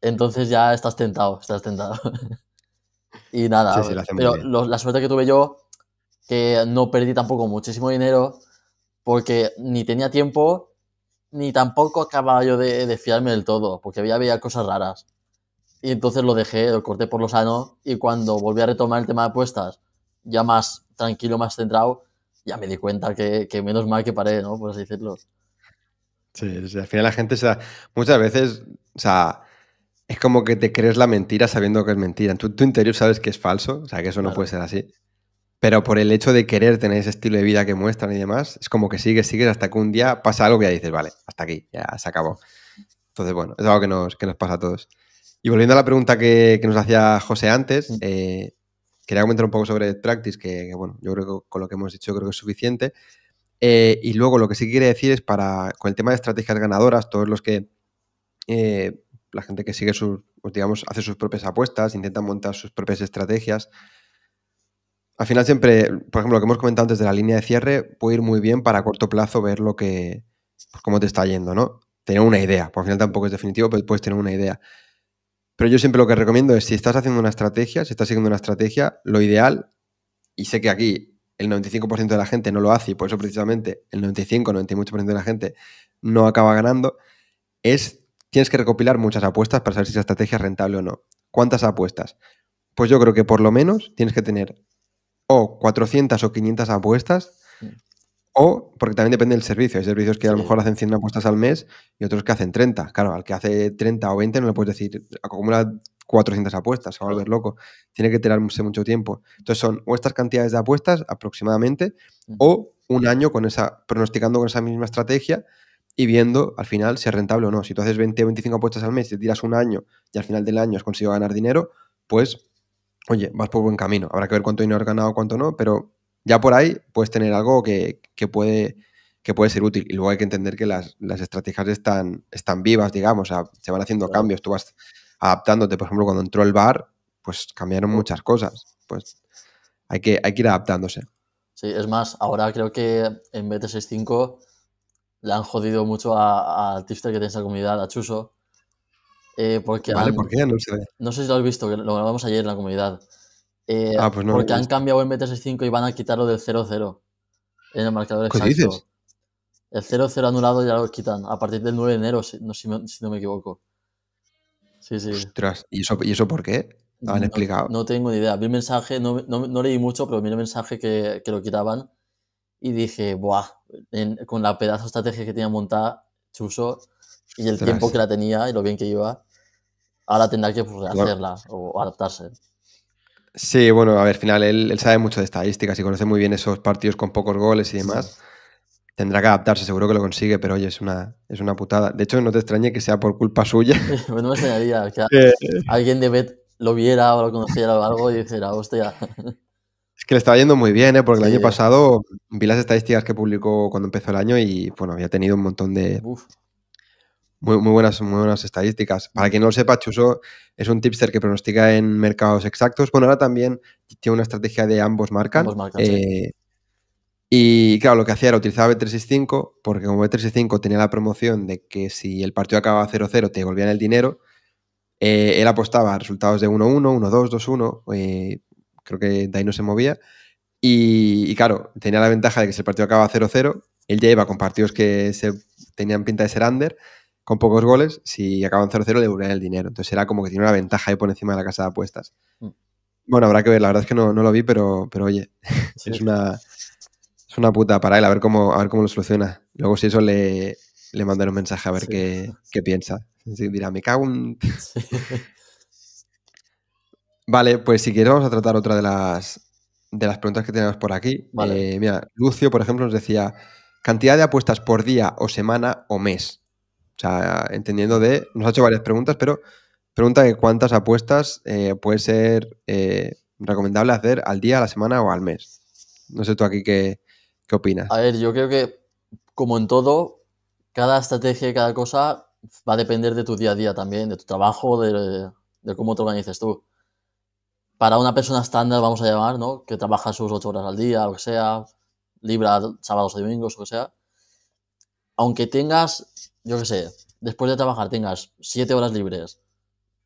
Entonces ya estás tentado, estás tentado. y nada, pero la suerte que tuve yo, que no perdí tampoco muchísimo dinero, porque ni tenía tiempo, ni tampoco acababa yo de, fiarme del todo, porque había, había cosas raras. Y entonces lo dejé, lo corté por lo sano y cuando volví a retomar el tema de apuestas, ya más tranquilo, más centrado, ya me di cuenta que, menos mal que paré, ¿no? Por así decirlo. Sí, al final la gente Muchas veces, o sea, es como que te crees la mentira sabiendo que es mentira. En tu, interior sabes que es falso, o sea, que eso no puede ser así. Pero por el hecho de querer tener ese estilo de vida que muestran y demás, es como que sigues, sigues hasta que un día pasa algo y ya dices, vale, hasta aquí, ya se acabó. Entonces, bueno, es algo que nos, que nos pasa a todos. Y volviendo a la pregunta que, nos hacía José antes, mm. eh, quería comentar un poco sobre Practice, que, bueno, yo creo que con lo que hemos dicho creo que es suficiente. Eh, y luego lo que sí quiere decir es para, con el tema de estrategias ganadoras, todos los que, eh, la gente que sigue sus, pues, digamos, hace sus propias apuestas, intenta montar sus propias estrategias, al final siempre, por ejemplo, lo que hemos comentado antes de la línea de cierre, puede ir muy bien para a corto plazo ver lo que, pues, cómo te está yendo, ¿no? Tener una idea, por pues, al final tampoco es definitivo, pero puedes tener una idea. Pero yo siempre lo que recomiendo es si estás haciendo una estrategia, si estás siguiendo una estrategia, lo ideal, y sé que aquí el 95% de la gente no lo hace y por eso precisamente el 95, 98% de la gente no acaba ganando, es tienes que recopilar muchas apuestas para saber si esa estrategia es rentable o no. ¿Cuántas apuestas? Pues yo creo que por lo menos tienes que tener o 400 o 500 apuestas o, porque también depende del servicio. Hay servicios que a lo mejor hacen 100 apuestas al mes y otros que hacen 30. Claro, al que hace 30 o 20 no le puedes decir, acumula 400 apuestas, se va a volver loco. Tiene que tenerse mucho tiempo. Entonces son o estas cantidades de apuestas aproximadamente mm. o un año con esa, pronosticando con esa misma estrategia y viendo al final si es rentable o no. Si tú haces 20 o 25 apuestas al mes y te tiras un año y al final del año has conseguido ganar dinero, pues, oye, vas por buen camino. Habrá que ver cuánto dinero has ganado, cuánto no, pero ya por ahí puedes tener algo que, que puede, que puede ser útil. Y luego hay que entender que las, estrategias están, están vivas, digamos, se van haciendo cambios, tú vas adaptándote. Por ejemplo, cuando entró el bar, pues cambiaron muchas cosas. Pues hay que, hay que ir adaptándose. Sí, es más, ahora creo que en BT65 le han jodido mucho al a que tiene esa comunidad, a Chuso. Eh, porque vale, ¿por qué? No, sé. no sé si lo has visto, lo grabamos ayer en la comunidad. Eh, ah, pues porque han cambiado en BT65 y van a quitarlo del 0-0 en el marcador El 0-0 anulado ya lo quitan, a partir del 9 de enero, si no, me equivoco. Sí, sí. ¿y eso, por qué? No, han explicado. No, tengo ni idea. Vi el mensaje, no, leí mucho, pero vi el mensaje que, lo quitaban y dije, ¡buah! con la pedazo de estrategia que tenía montada Chuso y el tiempo que la tenía y lo bien que iba, ahora tendrá que pues, hacerla rehacerla o adaptarse. Sí, bueno, a ver, al final él, sabe mucho de estadísticas y conoce muy bien esos partidos con pocos goles y demás. Tendrá que adaptarse, seguro que lo consigue, pero oye, es una, es una putada. De hecho, no te extrañe que sea por culpa suya. Pues no me extrañaría que alguien de Bet lo viera o lo conociera o algo y dijera, hostia. Es que le estaba yendo muy bien, ¿eh? porque el año pasado vi las estadísticas que publicó cuando empezó el año y bueno, había tenido un montón de, muy, buenas, muy buenas estadísticas. Para quien no lo sepa, Chuso es un tipster que pronostica en mercados exactos. Bueno, ahora también tiene una estrategia de ambos marcan. Ambos marcan eh, Y claro, lo que hacía era utilizar B365 porque como B365 tenía la promoción de que si el partido acababa 0-0 te devolvían el dinero, eh, él apostaba a resultados de 1-1, 1-2, 2-1, creo que de ahí no se movía. Y, claro, tenía la ventaja de que si el partido acaba 0-0, él ya iba con partidos que se tenían pinta de ser under con pocos goles, si acaban 0-0 le devolverán el dinero. Entonces era como que tiene una ventaja ahí por encima de la casa de apuestas. Mm. Bueno, habrá que ver, la verdad es que no, lo vi, pero, pero oye, es, una, una puta para él, a ver cómo, cómo lo soluciona. Luego si eso le, le mandan un mensaje a ver qué, qué, piensa. dirá, me cago en... Vale, pues si quieres vamos a tratar otra de las, de las preguntas que tenemos por aquí. Eh, mira, Lucio, por ejemplo, nos decía, cantidad de apuestas por día o semana o mes. O sea, entendiendo de, nos ha hecho varias preguntas, pero pregunta de cuántas apuestas eh, puede ser eh, recomendable hacer al día, a la semana o al mes. No sé tú aquí qué, opinas. A ver, yo creo que como en todo, cada estrategia y cada cosa va a depender de tu día a día también, de tu trabajo, de, cómo te organizas tú. Para una persona estándar, vamos a llamar, ¿no? Que trabaja sus ocho horas al día, o que sea, libra sábados o domingos, o que sea. Aunque tengas yo qué sé, después de trabajar tengas siete horas libres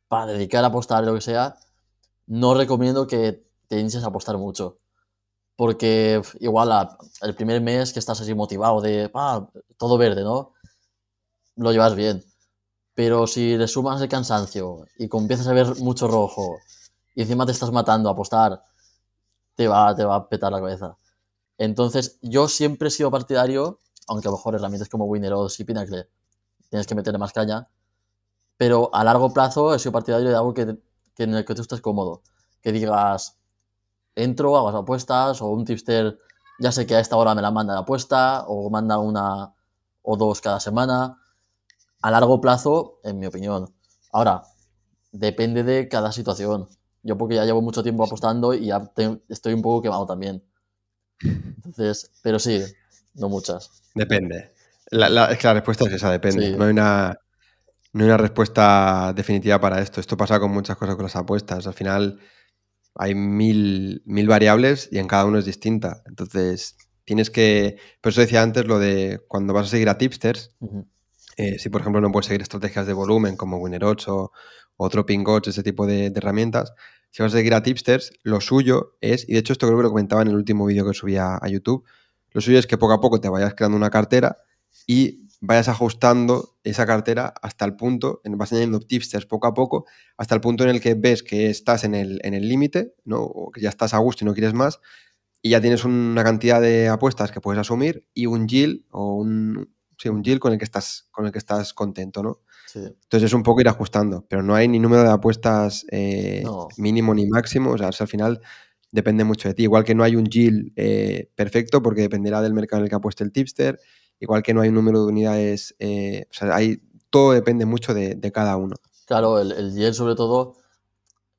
para dedicar a apostar lo que sea, no recomiendo que te hinches a apostar mucho. Porque igual el primer mes que estás así motivado de ah, todo verde, ¿no? Lo llevas bien. Pero si le sumas el cansancio y comienzas a ver mucho rojo y encima te estás matando a apostar, te va, te va a petar la cabeza. Entonces, yo siempre he sido partidario, aunque a lo mejor herramientas como Winner y Pinacle tienes que meterle más caña. Pero a largo plazo, sido partidario de algo que, en el que tú estás cómodo. Que digas, entro, hago apuestas, o un tipster, ya sé que a esta hora me la manda la apuesta, o manda una o dos cada semana. A largo plazo, en mi opinión. Ahora, depende de cada situación. Yo porque ya llevo mucho tiempo apostando y ya estoy un poco quemado también. Entonces, pero sí, no muchas. Depende. La, la, es que la respuesta es esa, depende. No, hay una, no hay una respuesta definitiva para esto. Esto pasa con muchas cosas con las apuestas. Al final hay mil, mil variables y en cada uno es distinta. Entonces, tienes que... Por eso decía antes lo de cuando vas a seguir a tipsters, eh, si por ejemplo no puedes seguir estrategias de volumen como Winner 8 o otro 8, ese tipo de, de herramientas, si vas a seguir a tipsters, lo suyo es, y de hecho esto creo que lo comentaba en el último vídeo que subía a YouTube, lo suyo es que poco a poco te vayas creando una cartera y vayas ajustando esa cartera hasta el punto, vas añadiendo tipsters poco a poco, hasta el punto en el que ves que estás en el límite, ¿no? o que ya estás a gusto y no quieres más, y ya tienes una cantidad de apuestas que puedes asumir y un yield o un, sí, un con el que estás, con el que estás contento, ¿no? Entonces es un poco ir ajustando, pero no hay ni número de apuestas eh, mínimo ni máximo, o sea, al final depende mucho de ti, igual que no hay un gil eh, perfecto porque dependerá del mercado en el que apueste el tipster, igual que no hay un número de unidades, eh, o sea, hay, todo depende mucho de, cada uno. Claro, el, el gel sobre todo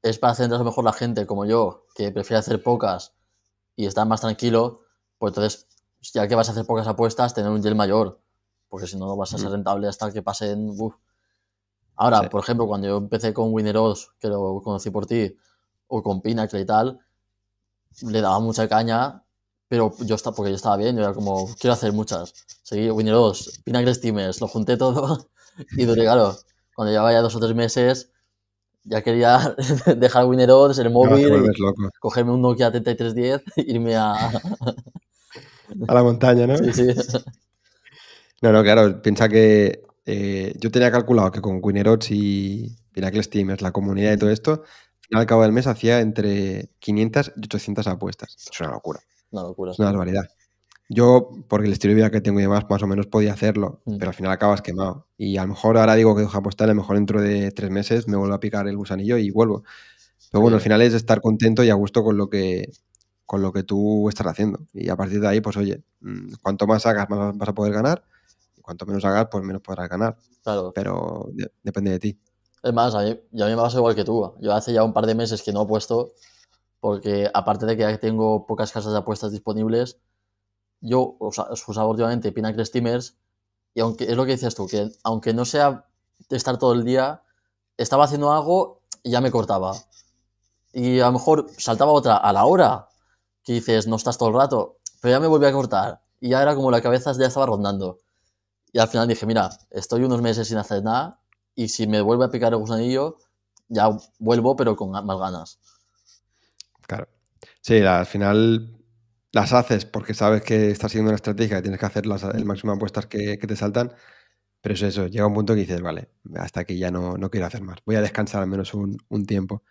es para centrar mejor la gente como yo, que prefiere hacer pocas y estar más tranquilo, pues entonces, ya que vas a hacer pocas apuestas, tener un gel mayor, porque si no, no vas a ser mm. rentable hasta que pasen... Ahora, por ejemplo, cuando yo empecé con Wineros, que lo conocí por ti, o con Pinnacle y tal, le daba mucha caña pero yo estaba, porque yo estaba bien, yo era como, quiero hacer muchas. Seguí Wineros, Pinnacle Steamers, lo junté todo y duré, claro, cuando llevaba ya dos o tres meses, ya quería dejar en el móvil, cogerme un Nokia 3310, e irme a... a la montaña, ¿no? No, no, claro, piensa que eh, yo tenía calculado que con Winerots y Pinacles Steamers, la comunidad y todo esto, al cabo del mes hacía entre 500 y 800 apuestas. Es una locura. Una locura. Es una barbaridad. Yo, porque el estilo de vida que tengo y demás, más o menos podía hacerlo, mm. pero al final acabas quemado. Y a lo mejor ahora digo que dejo apostar, a lo mejor dentro de tres meses me vuelvo a picar el gusanillo y vuelvo. Pero bueno, al final es estar contento y a gusto con lo que con lo que tú estás haciendo. Y a partir de ahí, pues oye, mm, cuanto más hagas, más vas a poder ganar. cuanto menos hagas, pues menos podrás ganar. Claro. Pero depende de ti. Es más, a mí, a mí me pasa igual que tú. Yo hace ya un par de meses que no he puesto porque aparte de que ya tengo pocas casas de apuestas disponibles, yo os usaba últimamente Pinnacle Steamers y aunque es lo que dices tú, que aunque no sea estar todo el día, estaba haciendo algo y ya me cortaba. Y a lo mejor saltaba otra a la hora, que dices, no estás todo el rato, pero ya me volví a cortar y ya era como la cabeza ya estaba rondando. Y al final dije, mira, estoy unos meses sin hacer nada y si me vuelve a picar el gusanillo, ya vuelvo pero con más ganas. Claro. Sí, al final las haces porque sabes que estás siguiendo una estrategia, que tienes que hacer las, el máximo de apuestas que, te saltan, pero eso, eso, llega un punto que dices, vale, hasta aquí ya no, no quiero hacer más, voy a descansar al menos un, tiempo.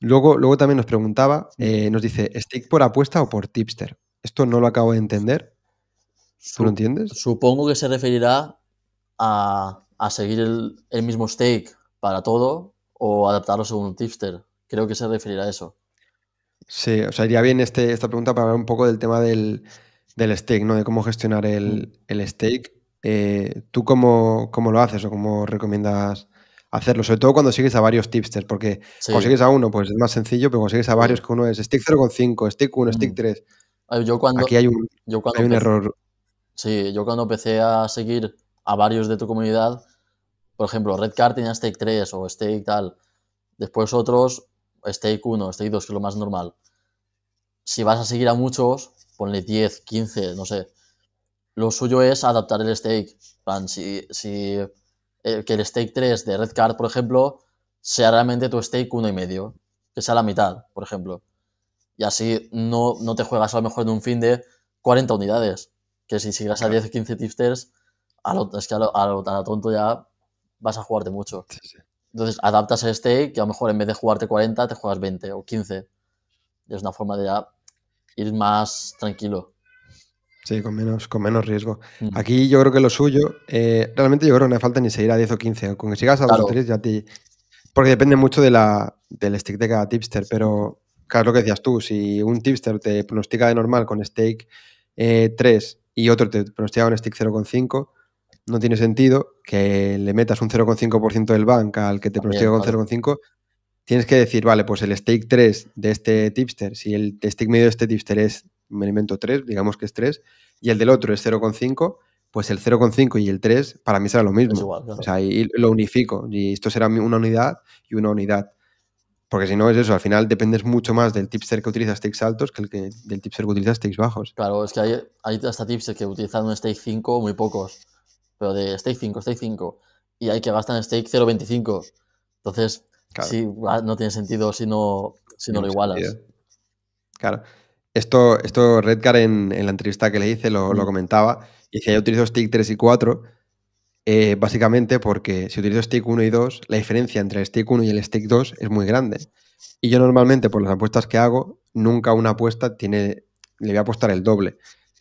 Luego, luego también nos preguntaba, eh, nos dice, ¿stake por apuesta o por tipster? Esto no lo acabo de entender. ¿Tú lo entiendes? Supongo que se referirá a, seguir el, el mismo stake para todo o adaptarlo según un tipster. Creo que se referirá a eso. Sí, o sea, iría bien este, esta pregunta para hablar un poco del tema del, del stake, ¿no? De cómo gestionar el, el stake. Eh, ¿Tú cómo, lo haces o cómo recomiendas hacerlo? Sobre todo cuando sigues a varios tipsters, porque consigues a uno, pues es más sencillo, pero consigues a varios, que uno es stick 0,5, stick 1, stick 3. Yo cuando, Aquí hay un, error. Sí, yo cuando empecé a seguir a varios de tu comunidad, por ejemplo, Redcard tenía stake 3 o stake tal. Después otros stake 1, stake 2, que es lo más normal, si vas a seguir a muchos, ponle 10, 15, no sé. Lo suyo es adaptar el stake. si, eh, que el stake 3 de red card, por ejemplo, sea realmente tu stake medio, que sea la mitad, por ejemplo. Y así no, no te juegas a lo mejor en un fin de 40 unidades. Que si sigues a 10 15 tipsters, a lo, es que a lo, a lo, tonto ya vas a jugarte mucho. sí. Entonces adaptas el stake que a lo mejor en vez de jugarte 40 te juegas 20 o 15. es una forma de ir más tranquilo. Sí, con menos, con menos riesgo. Aquí yo creo que lo suyo, eh, realmente yo creo que no hace falta ni seguir a 10 o 15. Con que sigas a 2 o 3 ya te... Porque depende mucho de la, del stake de cada tipster, pero claro, lo que decías tú, si un tipster te pronostica de normal con stake 3 eh, y otro te pronostica con stake 0,5, no tiene sentido que le metas un 0,5% del bank al que te pronostica con 0,5%. Tienes que decir, vale, pues el stake 3 de este tipster, si el stake medio de este tipster es, me elemento 3, digamos que es 3, y el del otro es 0,5, pues el 0,5 y el 3 para mí será lo mismo. O sea, y lo unifico. Y esto será una unidad y una unidad. Porque si no es eso, al final dependes mucho más del tipster que utiliza stakes altos que, el del tipster que utiliza stakes bajos. Claro, es que hay, hay hasta tipsters que utilizan un stake 5 muy pocos pero de stake 5, stake 5, y hay que en stake 0.25. Entonces, sí, no tiene sentido si no, si no, lo igualas. Claro. Esto, esto Redcar en, en, la entrevista que le hice lo, mm. comentaba. Y decía, yo utilizo stick 3 y 4 eh, básicamente porque si utilizo stick 1 y 2, la diferencia entre el stick 1 y el stick 2 es muy grande. Y yo normalmente, por las apuestas que hago, nunca una apuesta tiene, le voy a apostar el doble.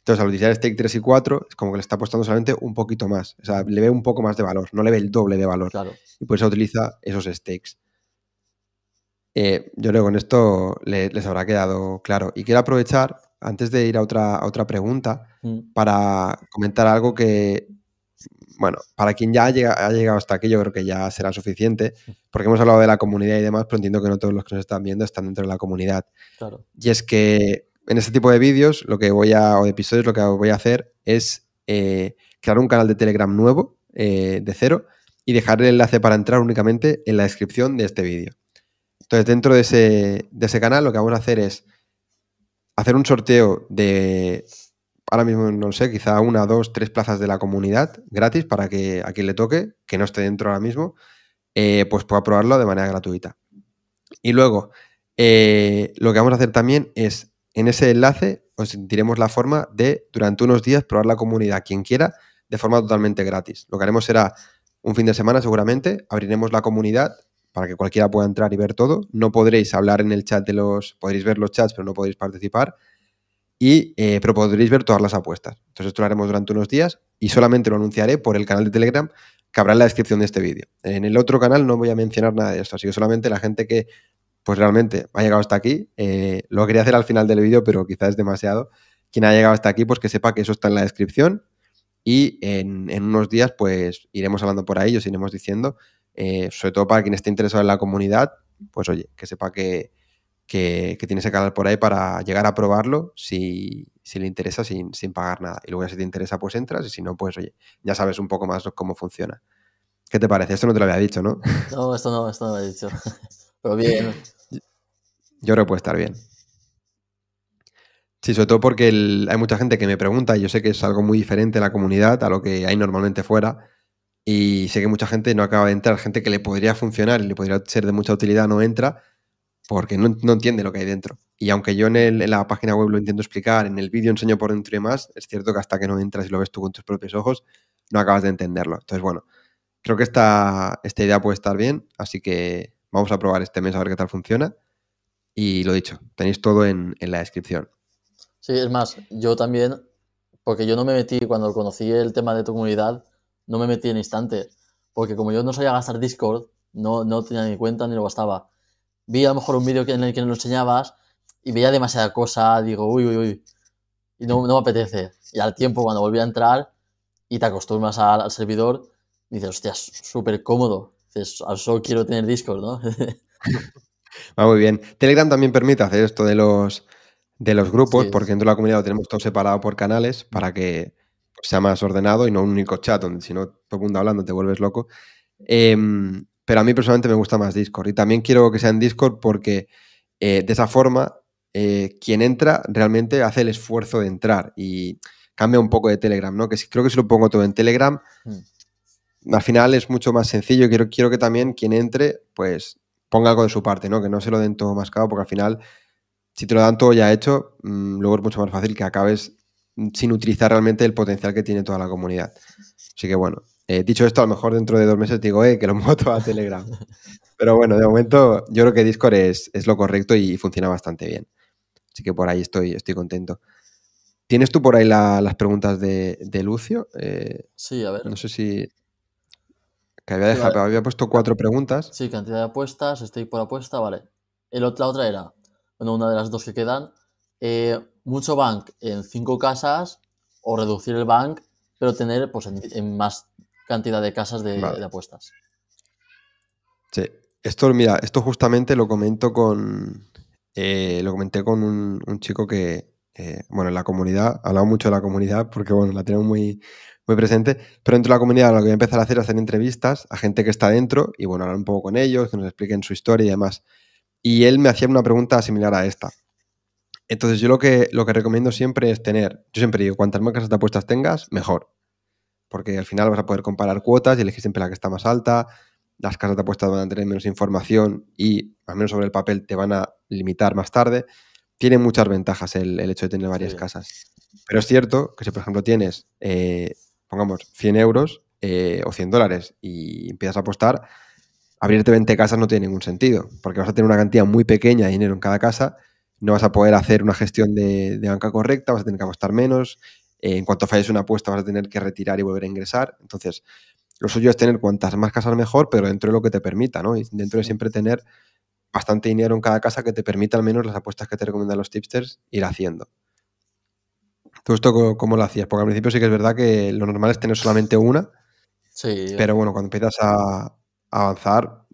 Entonces, al utilizar Stake 3 y 4, es como que le está apostando solamente un poquito más. O sea, le ve un poco más de valor, no le ve el doble de valor. Y por eso utiliza esos stakes. Eh, yo creo que con esto les habrá quedado claro. Y quiero aprovechar, antes de ir a otra, otra pregunta, mm. para comentar algo que, bueno, para quien ya ha llegado, ha llegado, hasta aquí, yo creo que ya será suficiente, porque hemos hablado de la comunidad y demás, pero entiendo que no todos los que nos están viendo están dentro de la comunidad. Y es que en este tipo de vídeos lo que voy a, o de episodios, lo que voy a hacer es eh, crear un canal de Telegram nuevo, eh, de cero, y dejar el enlace para entrar únicamente en la descripción de este vídeo. Entonces, dentro de ese, canal, lo que vamos a hacer es hacer un sorteo de, ahora mismo no sé, quizá una, dos, tres plazas de la comunidad gratis para que a quien le toque, que no esté dentro ahora mismo, eh, pues pueda probarlo de manera gratuita. Y luego, lo que vamos a hacer también es en ese enlace os diremos la forma de, durante unos días, probar la comunidad, quien quiera, de forma totalmente gratis. Lo que haremos será un fin de semana seguramente, abriremos la comunidad para que cualquiera pueda entrar y ver todo. No podréis hablar en el chat de los, podréis ver los chats, pero no podréis participar. Y, eh, pero podréis ver todas las apuestas. Entonces esto lo haremos durante unos días y solamente lo anunciaré por el canal de Telegram que habrá en la descripción de este vídeo. En el otro canal no voy a mencionar nada de esto, así que solamente la gente que pues realmente ha llegado hasta aquí. Eh, lo quería hacer al final del vídeo, pero quizás es demasiado. Quien ha llegado hasta aquí, pues que sepa que eso está en la descripción y en, unos días, pues iremos hablando por ahí, os iremos diciendo, eh, sobre todo para quien esté interesado en la comunidad, pues oye, que sepa que, que, que tiene ese canal por ahí para llegar a probarlo si, si le interesa sin, sin, pagar nada. Y luego si te interesa, pues entras y si no, pues oye, ya sabes un poco más cómo funciona. ¿Qué te parece? Esto no te lo había dicho, ¿no? No, esto no, esto no lo había dicho. Pero bien. Yo creo que puede estar bien. Sí, sobre todo porque hay mucha gente que me pregunta, yo sé que es algo muy diferente la comunidad a lo que hay normalmente fuera, y sé que mucha gente no acaba de entrar, gente que le podría funcionar y le podría ser de mucha utilidad no entra porque no, entiende lo que hay dentro. Y aunque yo en, la página web lo intento explicar, en el vídeo enseño por dentro y más, es cierto que hasta que no entras y lo ves tú con tus propios ojos, no acabas de entenderlo. Entonces, bueno, creo que esta, esta idea puede estar bien, así que vamos a probar este mes a ver qué tal funciona. Y lo dicho, tenéis todo en, en la descripción. Sí, es más, yo también, porque yo no me metí cuando conocí el tema de tu comunidad, no me metí en instante, porque como yo no sabía gastar Discord, no, no tenía ni cuenta ni lo gastaba. Vi a lo mejor un vídeo en el que nos lo enseñabas y veía demasiada cosa, digo, uy, uy, uy, y no, no me apetece. Y al tiempo, cuando volví a entrar y te acostumbras al, servidor, dices, hostias, súper cómodo. Dices, al solo quiero tener Discord, ¿no? Va muy bien. Telegram también permite hacer esto de los, de los grupos, porque dentro de la comunidad lo tenemos todo separado por canales para que pues, sea más ordenado y no un único chat donde si no todo el mundo hablando te vuelves loco. Em, pero a mí personalmente me gusta más Discord y también quiero que sea en Discord porque eh, de esa forma eh, quien entra realmente hace el esfuerzo de entrar y cambia un poco de Telegram, ¿no? Que creo que si lo pongo todo en Telegram, hmm. al final es mucho más sencillo. Quiero, quiero que también quien entre, pues ponga algo de su parte, ¿no? Que no se lo den todo mascado, porque al final, si te lo dan todo ya hecho, mm, luego es mucho más fácil que acabes sin utilizar realmente el potencial que tiene toda la comunidad. Así que bueno, eh, dicho esto, a lo mejor dentro de dos meses digo, eh, que lo muevo a Telegram. Pero bueno, de momento yo creo que Discord es, es, lo correcto y funciona bastante bien. Así que por ahí estoy, estoy contento. ¿Tienes tú por ahí las preguntas de, Lucio? Eh, sí, a ver. No sé si que había dejado, había puesto cuatro preguntas. Sí, cantidad de apuestas, estoy por apuesta, vale. El, la otra era, bueno, una de las dos que quedan, eh, mucho bank en cinco casas o reducir el bank, pero tener pues en, más cantidad de casas de, apuestas. Sí, esto, mira, esto justamente lo comento con. Eh, lo comenté con un, chico que, eh, bueno, en la comunidad, hablaba mucho de la comunidad porque, bueno, la tenemos muy, muy presente, pero dentro de la comunidad lo que voy a empezar a hacer es hacer entrevistas a gente que está dentro y bueno, hablar un poco con ellos, que nos expliquen su historia y demás. Y él me hacía una pregunta similar a esta. Entonces yo lo que, lo que recomiendo siempre es tener, yo siempre digo, cuantas más casas de apuestas tengas, mejor. Porque al final vas a poder comparar cuotas y elegir siempre la que está más alta. Las casas de apuestas van a tener menos información y, al menos sobre el papel, te van a limitar más tarde. Tiene muchas ventajas el, hecho de tener varias casas. Pero es cierto que si, por ejemplo, tienes eh, pongamos 100 euros eh, o 100 dólares y empiezas a apostar, abrirte 20 casas no tiene ningún sentido, porque vas a tener una cantidad muy pequeña de dinero en cada casa, no vas a poder hacer una gestión de, banca correcta, vas a tener que apostar menos, eh, en cuanto falles una apuesta vas a tener que retirar y volver a ingresar. Entonces, lo suyo es tener cuantas más casas mejor, pero dentro de lo que te permita, ¿no? Y dentro de siempre tener bastante dinero en cada casa que te permita al menos las apuestas que te recomiendan los tipsters ir haciendo. ¿Tú esto cómo lo hacías? Porque al principio sí que es verdad que lo normal es tener solamente una. Sí. Pero bueno, cuando empiezas a avanzar,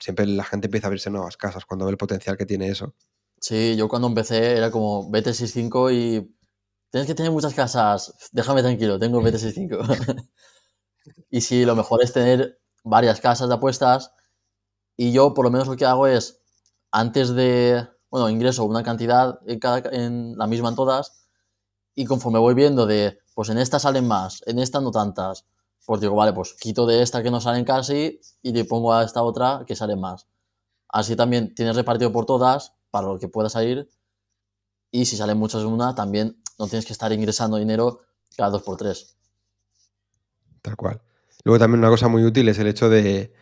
siempre la gente empieza a abrirse nuevas casas cuando ve el potencial que tiene eso. Sí, yo cuando empecé era como BT65 y tienes que tener muchas casas. Déjame tranquilo, tengo BT65. y sí, lo mejor es tener varias casas de apuestas. Y yo por lo menos lo que hago es, antes de, bueno, ingreso una cantidad en, cada, en la misma en todas y conforme voy viendo de, pues en esta salen más, en esta no tantas, pues digo, vale, pues quito de esta que no salen casi y le pongo a esta otra que sale más. Así también tienes repartido por todas para lo que pueda salir y si salen muchas en una también no tienes que estar ingresando dinero cada dos por tres. Tal cual. Luego también una cosa muy útil es el hecho de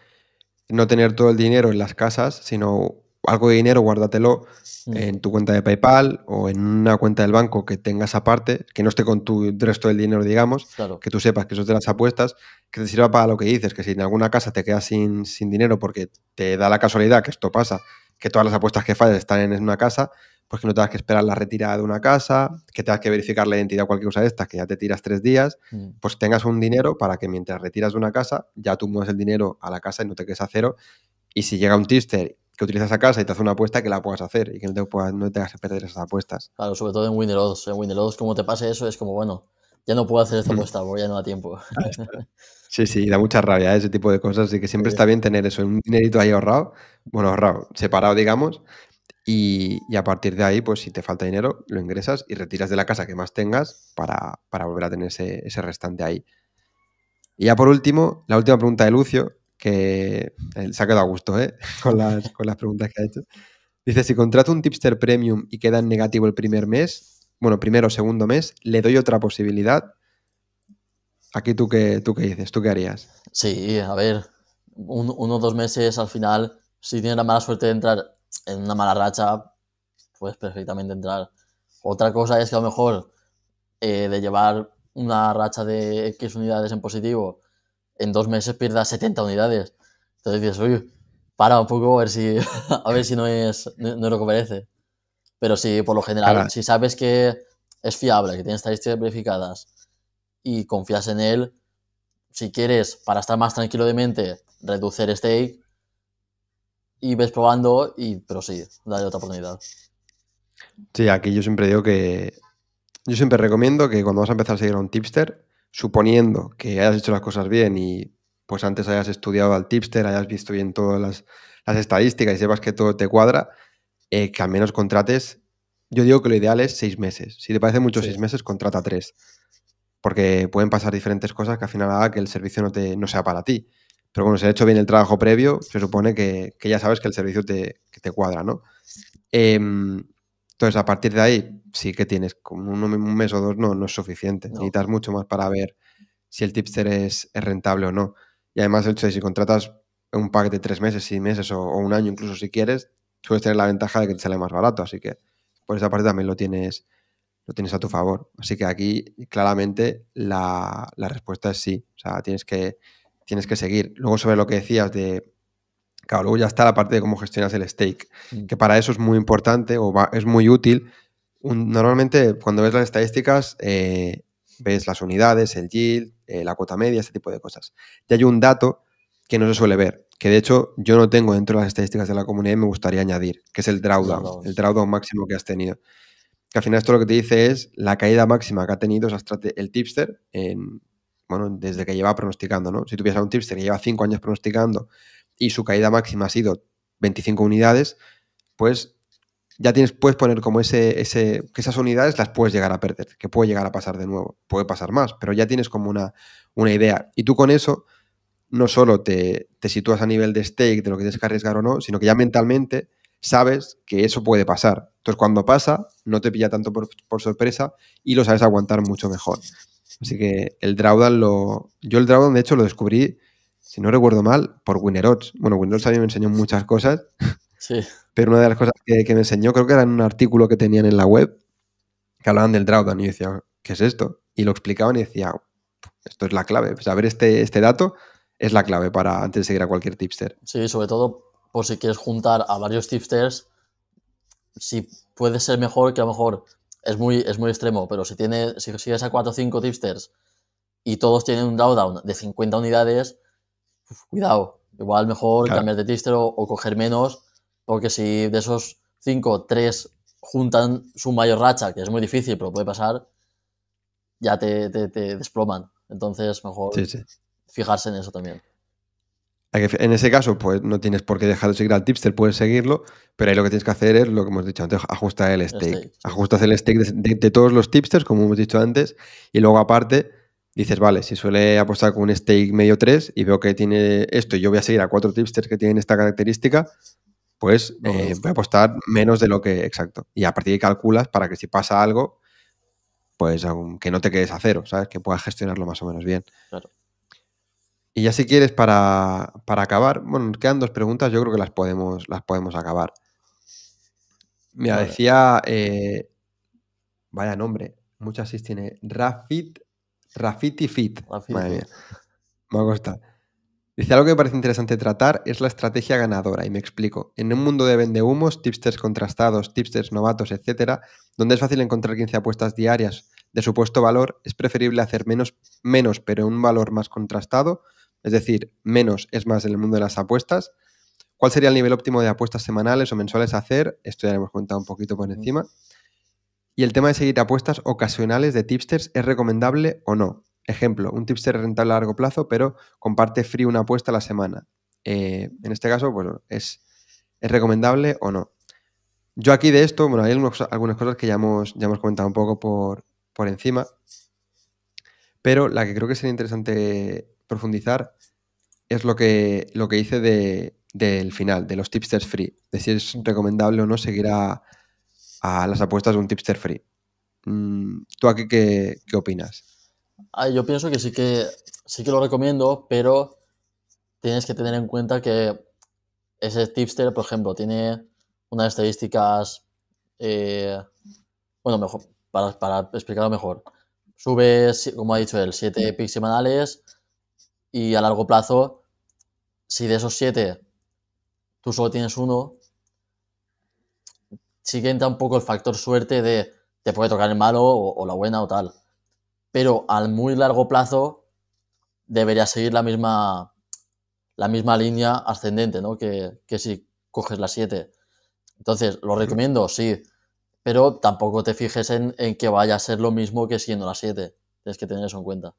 no tener todo el dinero en las casas, sino algo de dinero, guárdatelo mm. en tu cuenta de PayPal o en una cuenta del banco que tengas aparte, que no esté con tu resto del dinero, digamos, que tú sepas que eso es de las apuestas, que te sirva para lo que dices, que si en alguna casa te quedas sin, sin dinero porque te da la casualidad que esto pasa, que todas las apuestas que fallas están en una casa, pues que no tengas que esperar la retirada de una casa, que tengas que verificar la identidad o cualquier cosa de estas, que ya te tiras tres días, mm. pues tengas un dinero para que mientras retiras de una casa, ya tú mueves el dinero a la casa y no te quedes a cero y si llega un tister que utilizas a casa y te hace una apuesta, que la puedas hacer y que no te, puedas, no hagas perder esas apuestas. Claro, sobre todo en Windows. En Windows, como te pase eso, es como, bueno, ya no puedo hacer esta mm. apuesta porque ya no da tiempo. Sí, sí, da mucha rabia ¿eh? ese tipo de cosas. Así que siempre está bien tener eso, un dinerito ahí ahorrado, bueno, ahorrado, separado, digamos. Y, a partir de ahí, pues si te falta dinero, lo ingresas y retiras de la casa que más tengas para, volver a tener ese, ese restante ahí. Y ya por último, la última pregunta de Lucio, que eh, se ha quedado a gusto ¿eh? con, las, con las preguntas que ha hecho. Dice, si contrato un tipster premium y queda en negativo el primer mes, bueno, primero o segundo mes, le doy otra posibilidad. Aquí tú qué, tú qué dices, tú qué harías. Sí, a ver, uno o dos meses al final, si tienes la mala suerte de entrar en una mala racha, puedes perfectamente entrar. Otra cosa es que a lo mejor eh, de llevar una racha de X unidades en positivo en dos meses pierdas 70 unidades. Entonces dices, uy, para un poco a ver si, a ver si no, es, no, es lo que merece, Pero sí, por lo general, si sabes que es fiable, que tiene estadísticas verificadas y confías en él, si quieres, para estar más tranquilo de mente, reducir stake y ves probando, y, pero sí, dale otra oportunidad. Sí, aquí yo siempre digo que. Yo siempre recomiendo que cuando vas a empezar a seguir a un tipster, suponiendo que hayas hecho las cosas bien y pues antes hayas estudiado al tipster, hayas visto bien todas las, estadísticas y sepas que todo te cuadra, eh, que al menos contrates, yo digo que lo ideal es seis meses. Si te parece mucho seis meses, contrata tres. Porque pueden pasar diferentes cosas que al final haga que el servicio no, te, no sea para ti. Pero cuando se ha hecho bien el trabajo previo, se supone que, ya sabes que el servicio te, te cuadra, ¿no? Em, entonces, a partir de ahí, sí que tienes como un, mes o dos, no, no es suficiente. Necesitas mucho más para ver si el tipster es, rentable o no. Y además, el hecho de si contratas un pack de tres meses, seis meses o, un año, incluso si quieres, sueles tener la ventaja de que te sale más barato. Así que por esa parte también lo tienes, lo tienes a tu favor. Así que aquí claramente la, la respuesta es sí. O sea, tienes que, tienes que seguir. Luego, sobre lo que decías de Claro, luego ya está la parte de cómo gestionas el stake, mm. que para eso es muy importante o es muy útil. normalmente cuando ves las estadísticas, eh, ves las unidades, el yield, eh, la cuota media, este tipo de cosas. Y hay un dato que no se suele ver, que de hecho yo no tengo dentro de las estadísticas de la comunidad y me gustaría añadir, que es el drawdown, el drawdown máximo que has tenido. Que al final esto lo que te dice es la caída máxima que ha tenido el tipster bueno, desde que lleva pronosticando, ¿no? Si tuvieras a un tipster que lleva cinco años pronosticando y su caída máxima ha sido 25 unidades, pues ya tienes, puedes poner como ese, ese, que esas unidades las puedes llegar a perder, que puede llegar a pasar de nuevo, puede pasar más, pero ya tienes como una, una idea. Y tú con eso no solo te, te sitúas a nivel de stake, de lo que tienes que arriesgar o no, sino que ya mentalmente sabes que eso puede pasar. Entonces cuando pasa, no te pilla tanto por, sorpresa y lo sabes aguantar mucho mejor. Así que el drawdown lo... Yo el drawdown de hecho lo descubrí si no recuerdo mal, por Winerods. Bueno, windows a me enseñó muchas cosas, sí. pero una de las cosas que, me enseñó creo que era en un artículo que tenían en la web que hablaban del drawdown y yo decía, ¿qué es esto? Y lo explicaban y decía, esto es la clave, saber este, este dato es la clave para antes de seguir a cualquier tipster. Sí, sobre todo por si quieres juntar a varios tipsters, si puede ser mejor que a lo mejor es muy, es muy extremo, pero si tiene, si sigues a 4 o 5 tipsters y todos tienen un drawdown de 50 unidades, cuidado, igual mejor cambiar de tipster o coger menos, porque si de esos cinco, 3 juntan su mayor racha, que es muy difícil, pero puede pasar, ya te, desploman. Entonces, mejor fijarse en eso también. En ese caso, pues no tienes por qué dejar de seguir al tipster, puedes seguirlo, pero ahí lo que tienes que hacer es lo que hemos dicho antes, ajusta el stake. Ajustas el stake de, de todos los tipsters, como hemos dicho antes, y luego aparte dices, vale, si suele apostar con un stake medio 3 y veo que tiene esto yo voy a seguir a cuatro tipsters que tienen esta característica, pues eh, voy a apostar menos de lo que, exacto. Y a partir de ahí calculas para que si pasa algo, pues que no te quedes a cero, ¿sabes? Que puedas gestionarlo más o menos bien. Claro. Y ya si quieres, para, acabar, bueno, quedan dos preguntas, yo creo que las podemos, las podemos acabar. Mira, decía, eh, vaya nombre, muchas sí tiene, Rafit Rafiti Fit. Madre mía. Me gusta. Dice algo que me parece interesante tratar es la estrategia ganadora, y me explico. En un mundo de vendehumos, tipsters contrastados, tipsters novatos, etcétera, donde es fácil encontrar 15 apuestas diarias de supuesto valor, es preferible hacer menos, menos, pero un valor más contrastado, es decir, menos es más en el mundo de las apuestas. ¿Cuál sería el nivel óptimo de apuestas semanales o mensuales a hacer? Esto ya lo hemos contado un poquito por encima. Y el tema de seguir apuestas ocasionales de tipsters es recomendable o no. Ejemplo, un tipster rentable a largo plazo, pero comparte free una apuesta a la semana. Eh, en este caso, pues es, es recomendable o no. Yo aquí de esto, bueno, hay algunas cosas que ya hemos, ya hemos comentado un poco por, por encima, pero la que creo que sería interesante profundizar es lo que, lo que hice del final, de los tipsters free, de si es recomendable o no seguir a, a las apuestas de un tipster free. Mm, ¿Tú aquí qué, opinas? yo pienso que sí que sí que lo recomiendo, pero tienes que tener en cuenta que ese tipster, por ejemplo, tiene unas estadísticas. Eh, bueno, mejor, para, para, explicarlo mejor. Sube, como ha dicho él, 7 picks semanales y a largo plazo, si de esos 7 tú solo tienes uno, sí que entra un poco el factor suerte de te puede tocar el malo o, la buena o tal. Pero al muy largo plazo debería seguir la misma, la misma línea ascendente, ¿no? Que, si coges la 7. Entonces, lo recomiendo, sí, pero tampoco te fijes en, que vaya a ser lo mismo que siendo la 7. Tienes que tener eso en cuenta.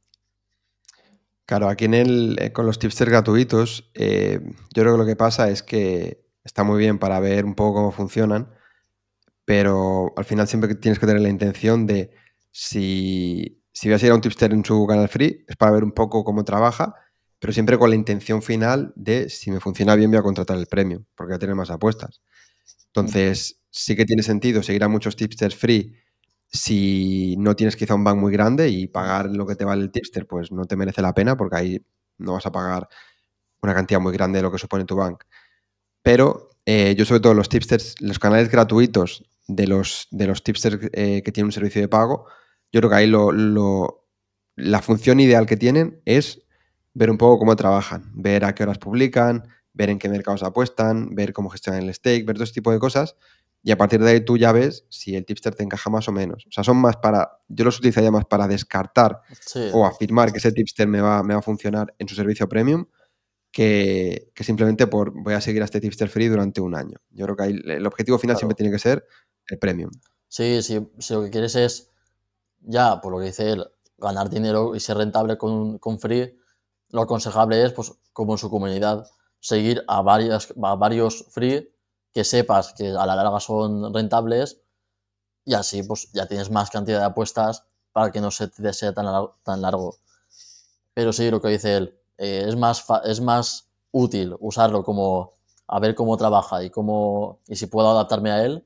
Claro, aquí en el, eh, con los tipsters gratuitos, eh, yo creo que lo que pasa es que está muy bien para ver un poco cómo funcionan, pero al final siempre tienes que tener la intención de si, si vas a ir a un tipster en su canal free, es para ver un poco cómo trabaja, pero siempre con la intención final de si me funciona bien voy a contratar el premio, porque voy a tener más apuestas. Entonces, sí que tiene sentido seguir a muchos tipsters free si no tienes quizá un bank muy grande y pagar lo que te vale el tipster, pues no te merece la pena porque ahí no vas a pagar una cantidad muy grande de lo que supone tu bank. Pero eh, yo sobre todo los tipsters, los canales gratuitos de los, de los tipsters eh, que tienen un servicio de pago, yo creo que ahí lo, la función ideal que tienen es ver un poco cómo trabajan, ver a qué horas publican, ver en qué mercados apuestan, ver cómo gestionan el stake, ver todo ese tipo de cosas. Y a partir de ahí tú ya ves si el tipster te encaja más o menos. O sea, son más para. Yo los utilizaría más para descartar o afirmar que ese tipster me va, me va a funcionar en su servicio premium que, simplemente por voy a seguir a este tipster free durante un año. Yo creo que ahí el objetivo final siempre tiene que ser el premium. Sí, sí, si lo que quieres es, ya, por lo que dice él, ganar dinero y ser rentable con, con Free, lo aconsejable es, pues, como en su comunidad, seguir a, varios Free que sepas que a la larga son rentables y así, pues, ya tienes más cantidad de apuestas para que no se te sea tan, largo, tan largo. Pero sí, lo que dice él, eh, es, más es más útil usarlo como a ver cómo trabaja y cómo y si puedo adaptarme a él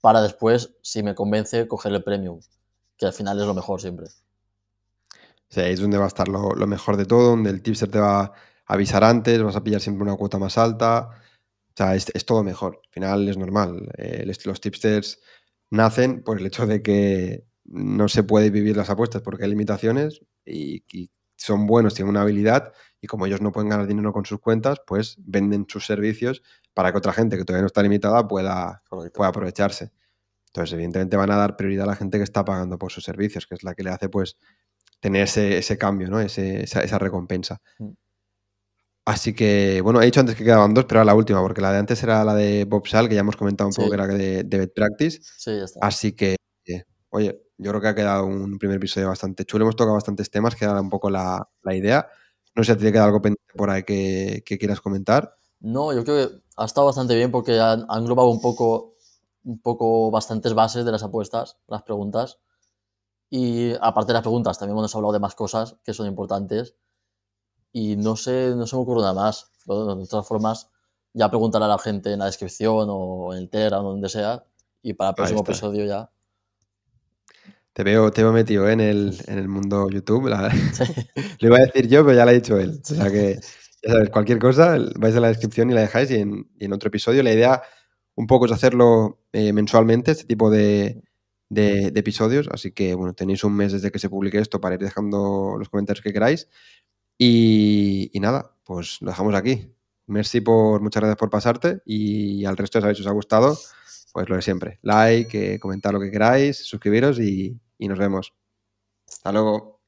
para después, si me convence, coger el premium, que al final es lo mejor siempre. Sí, es donde va a estar lo, mejor de todo, donde el tipster te va a avisar antes, vas a pillar siempre una cuota más alta. O sea, es, todo mejor. Al final es normal. Eh, los tipsters nacen por el hecho de que no se puede vivir las apuestas porque hay limitaciones y, y son buenos, tienen una habilidad, y como ellos no pueden ganar dinero con sus cuentas, pues venden sus servicios para que otra gente que todavía no está limitada pueda, pueda aprovecharse. Entonces, evidentemente van a dar prioridad a la gente que está pagando por sus servicios, que es la que le hace pues tener ese, ese cambio, ¿no? esa, esa, recompensa. Mm. Así que, bueno, he dicho antes que quedaban dos, pero era la última, porque la de antes era la de Bob Sal, que ya hemos comentado un poco que era de, Bet Practice. Sí, ya está. Así que, oye, yo creo que ha quedado un primer episodio bastante chulo. Hemos tocado bastantes temas, que queda un poco la, la idea. No sé, ¿te queda algo por ahí que, quieras comentar? No, yo creo que ha estado bastante bien porque han englobado un poco, un poco bastantes bases de las apuestas, las preguntas. Y aparte de las preguntas, también hemos hablado de más cosas que son importantes. Y no sé, no se me ocurre nada más. de todas formas, ya preguntará a la gente en la descripción o en el o donde sea. Y para el próximo episodio ya te veo, te metido ¿eh? en, el, mundo YouTube. La... Lo iba a decir yo, pero ya lo ha dicho él. O sea que, ya sabes, cualquier cosa, vais a la descripción y la dejáis. Y en, otro episodio, la idea un poco es hacerlo eh, mensualmente, este tipo de, episodios. Así que, bueno, tenéis un mes desde que se publique esto para ir dejando los comentarios que queráis. Y, y nada, pues lo dejamos aquí. Merci por, muchas gracias por pasarte y al resto ya sabéis si os ha gustado pues lo de siempre. Like, que eh, comentar lo que queráis, suscribiros y, y nos vemos. Hasta luego.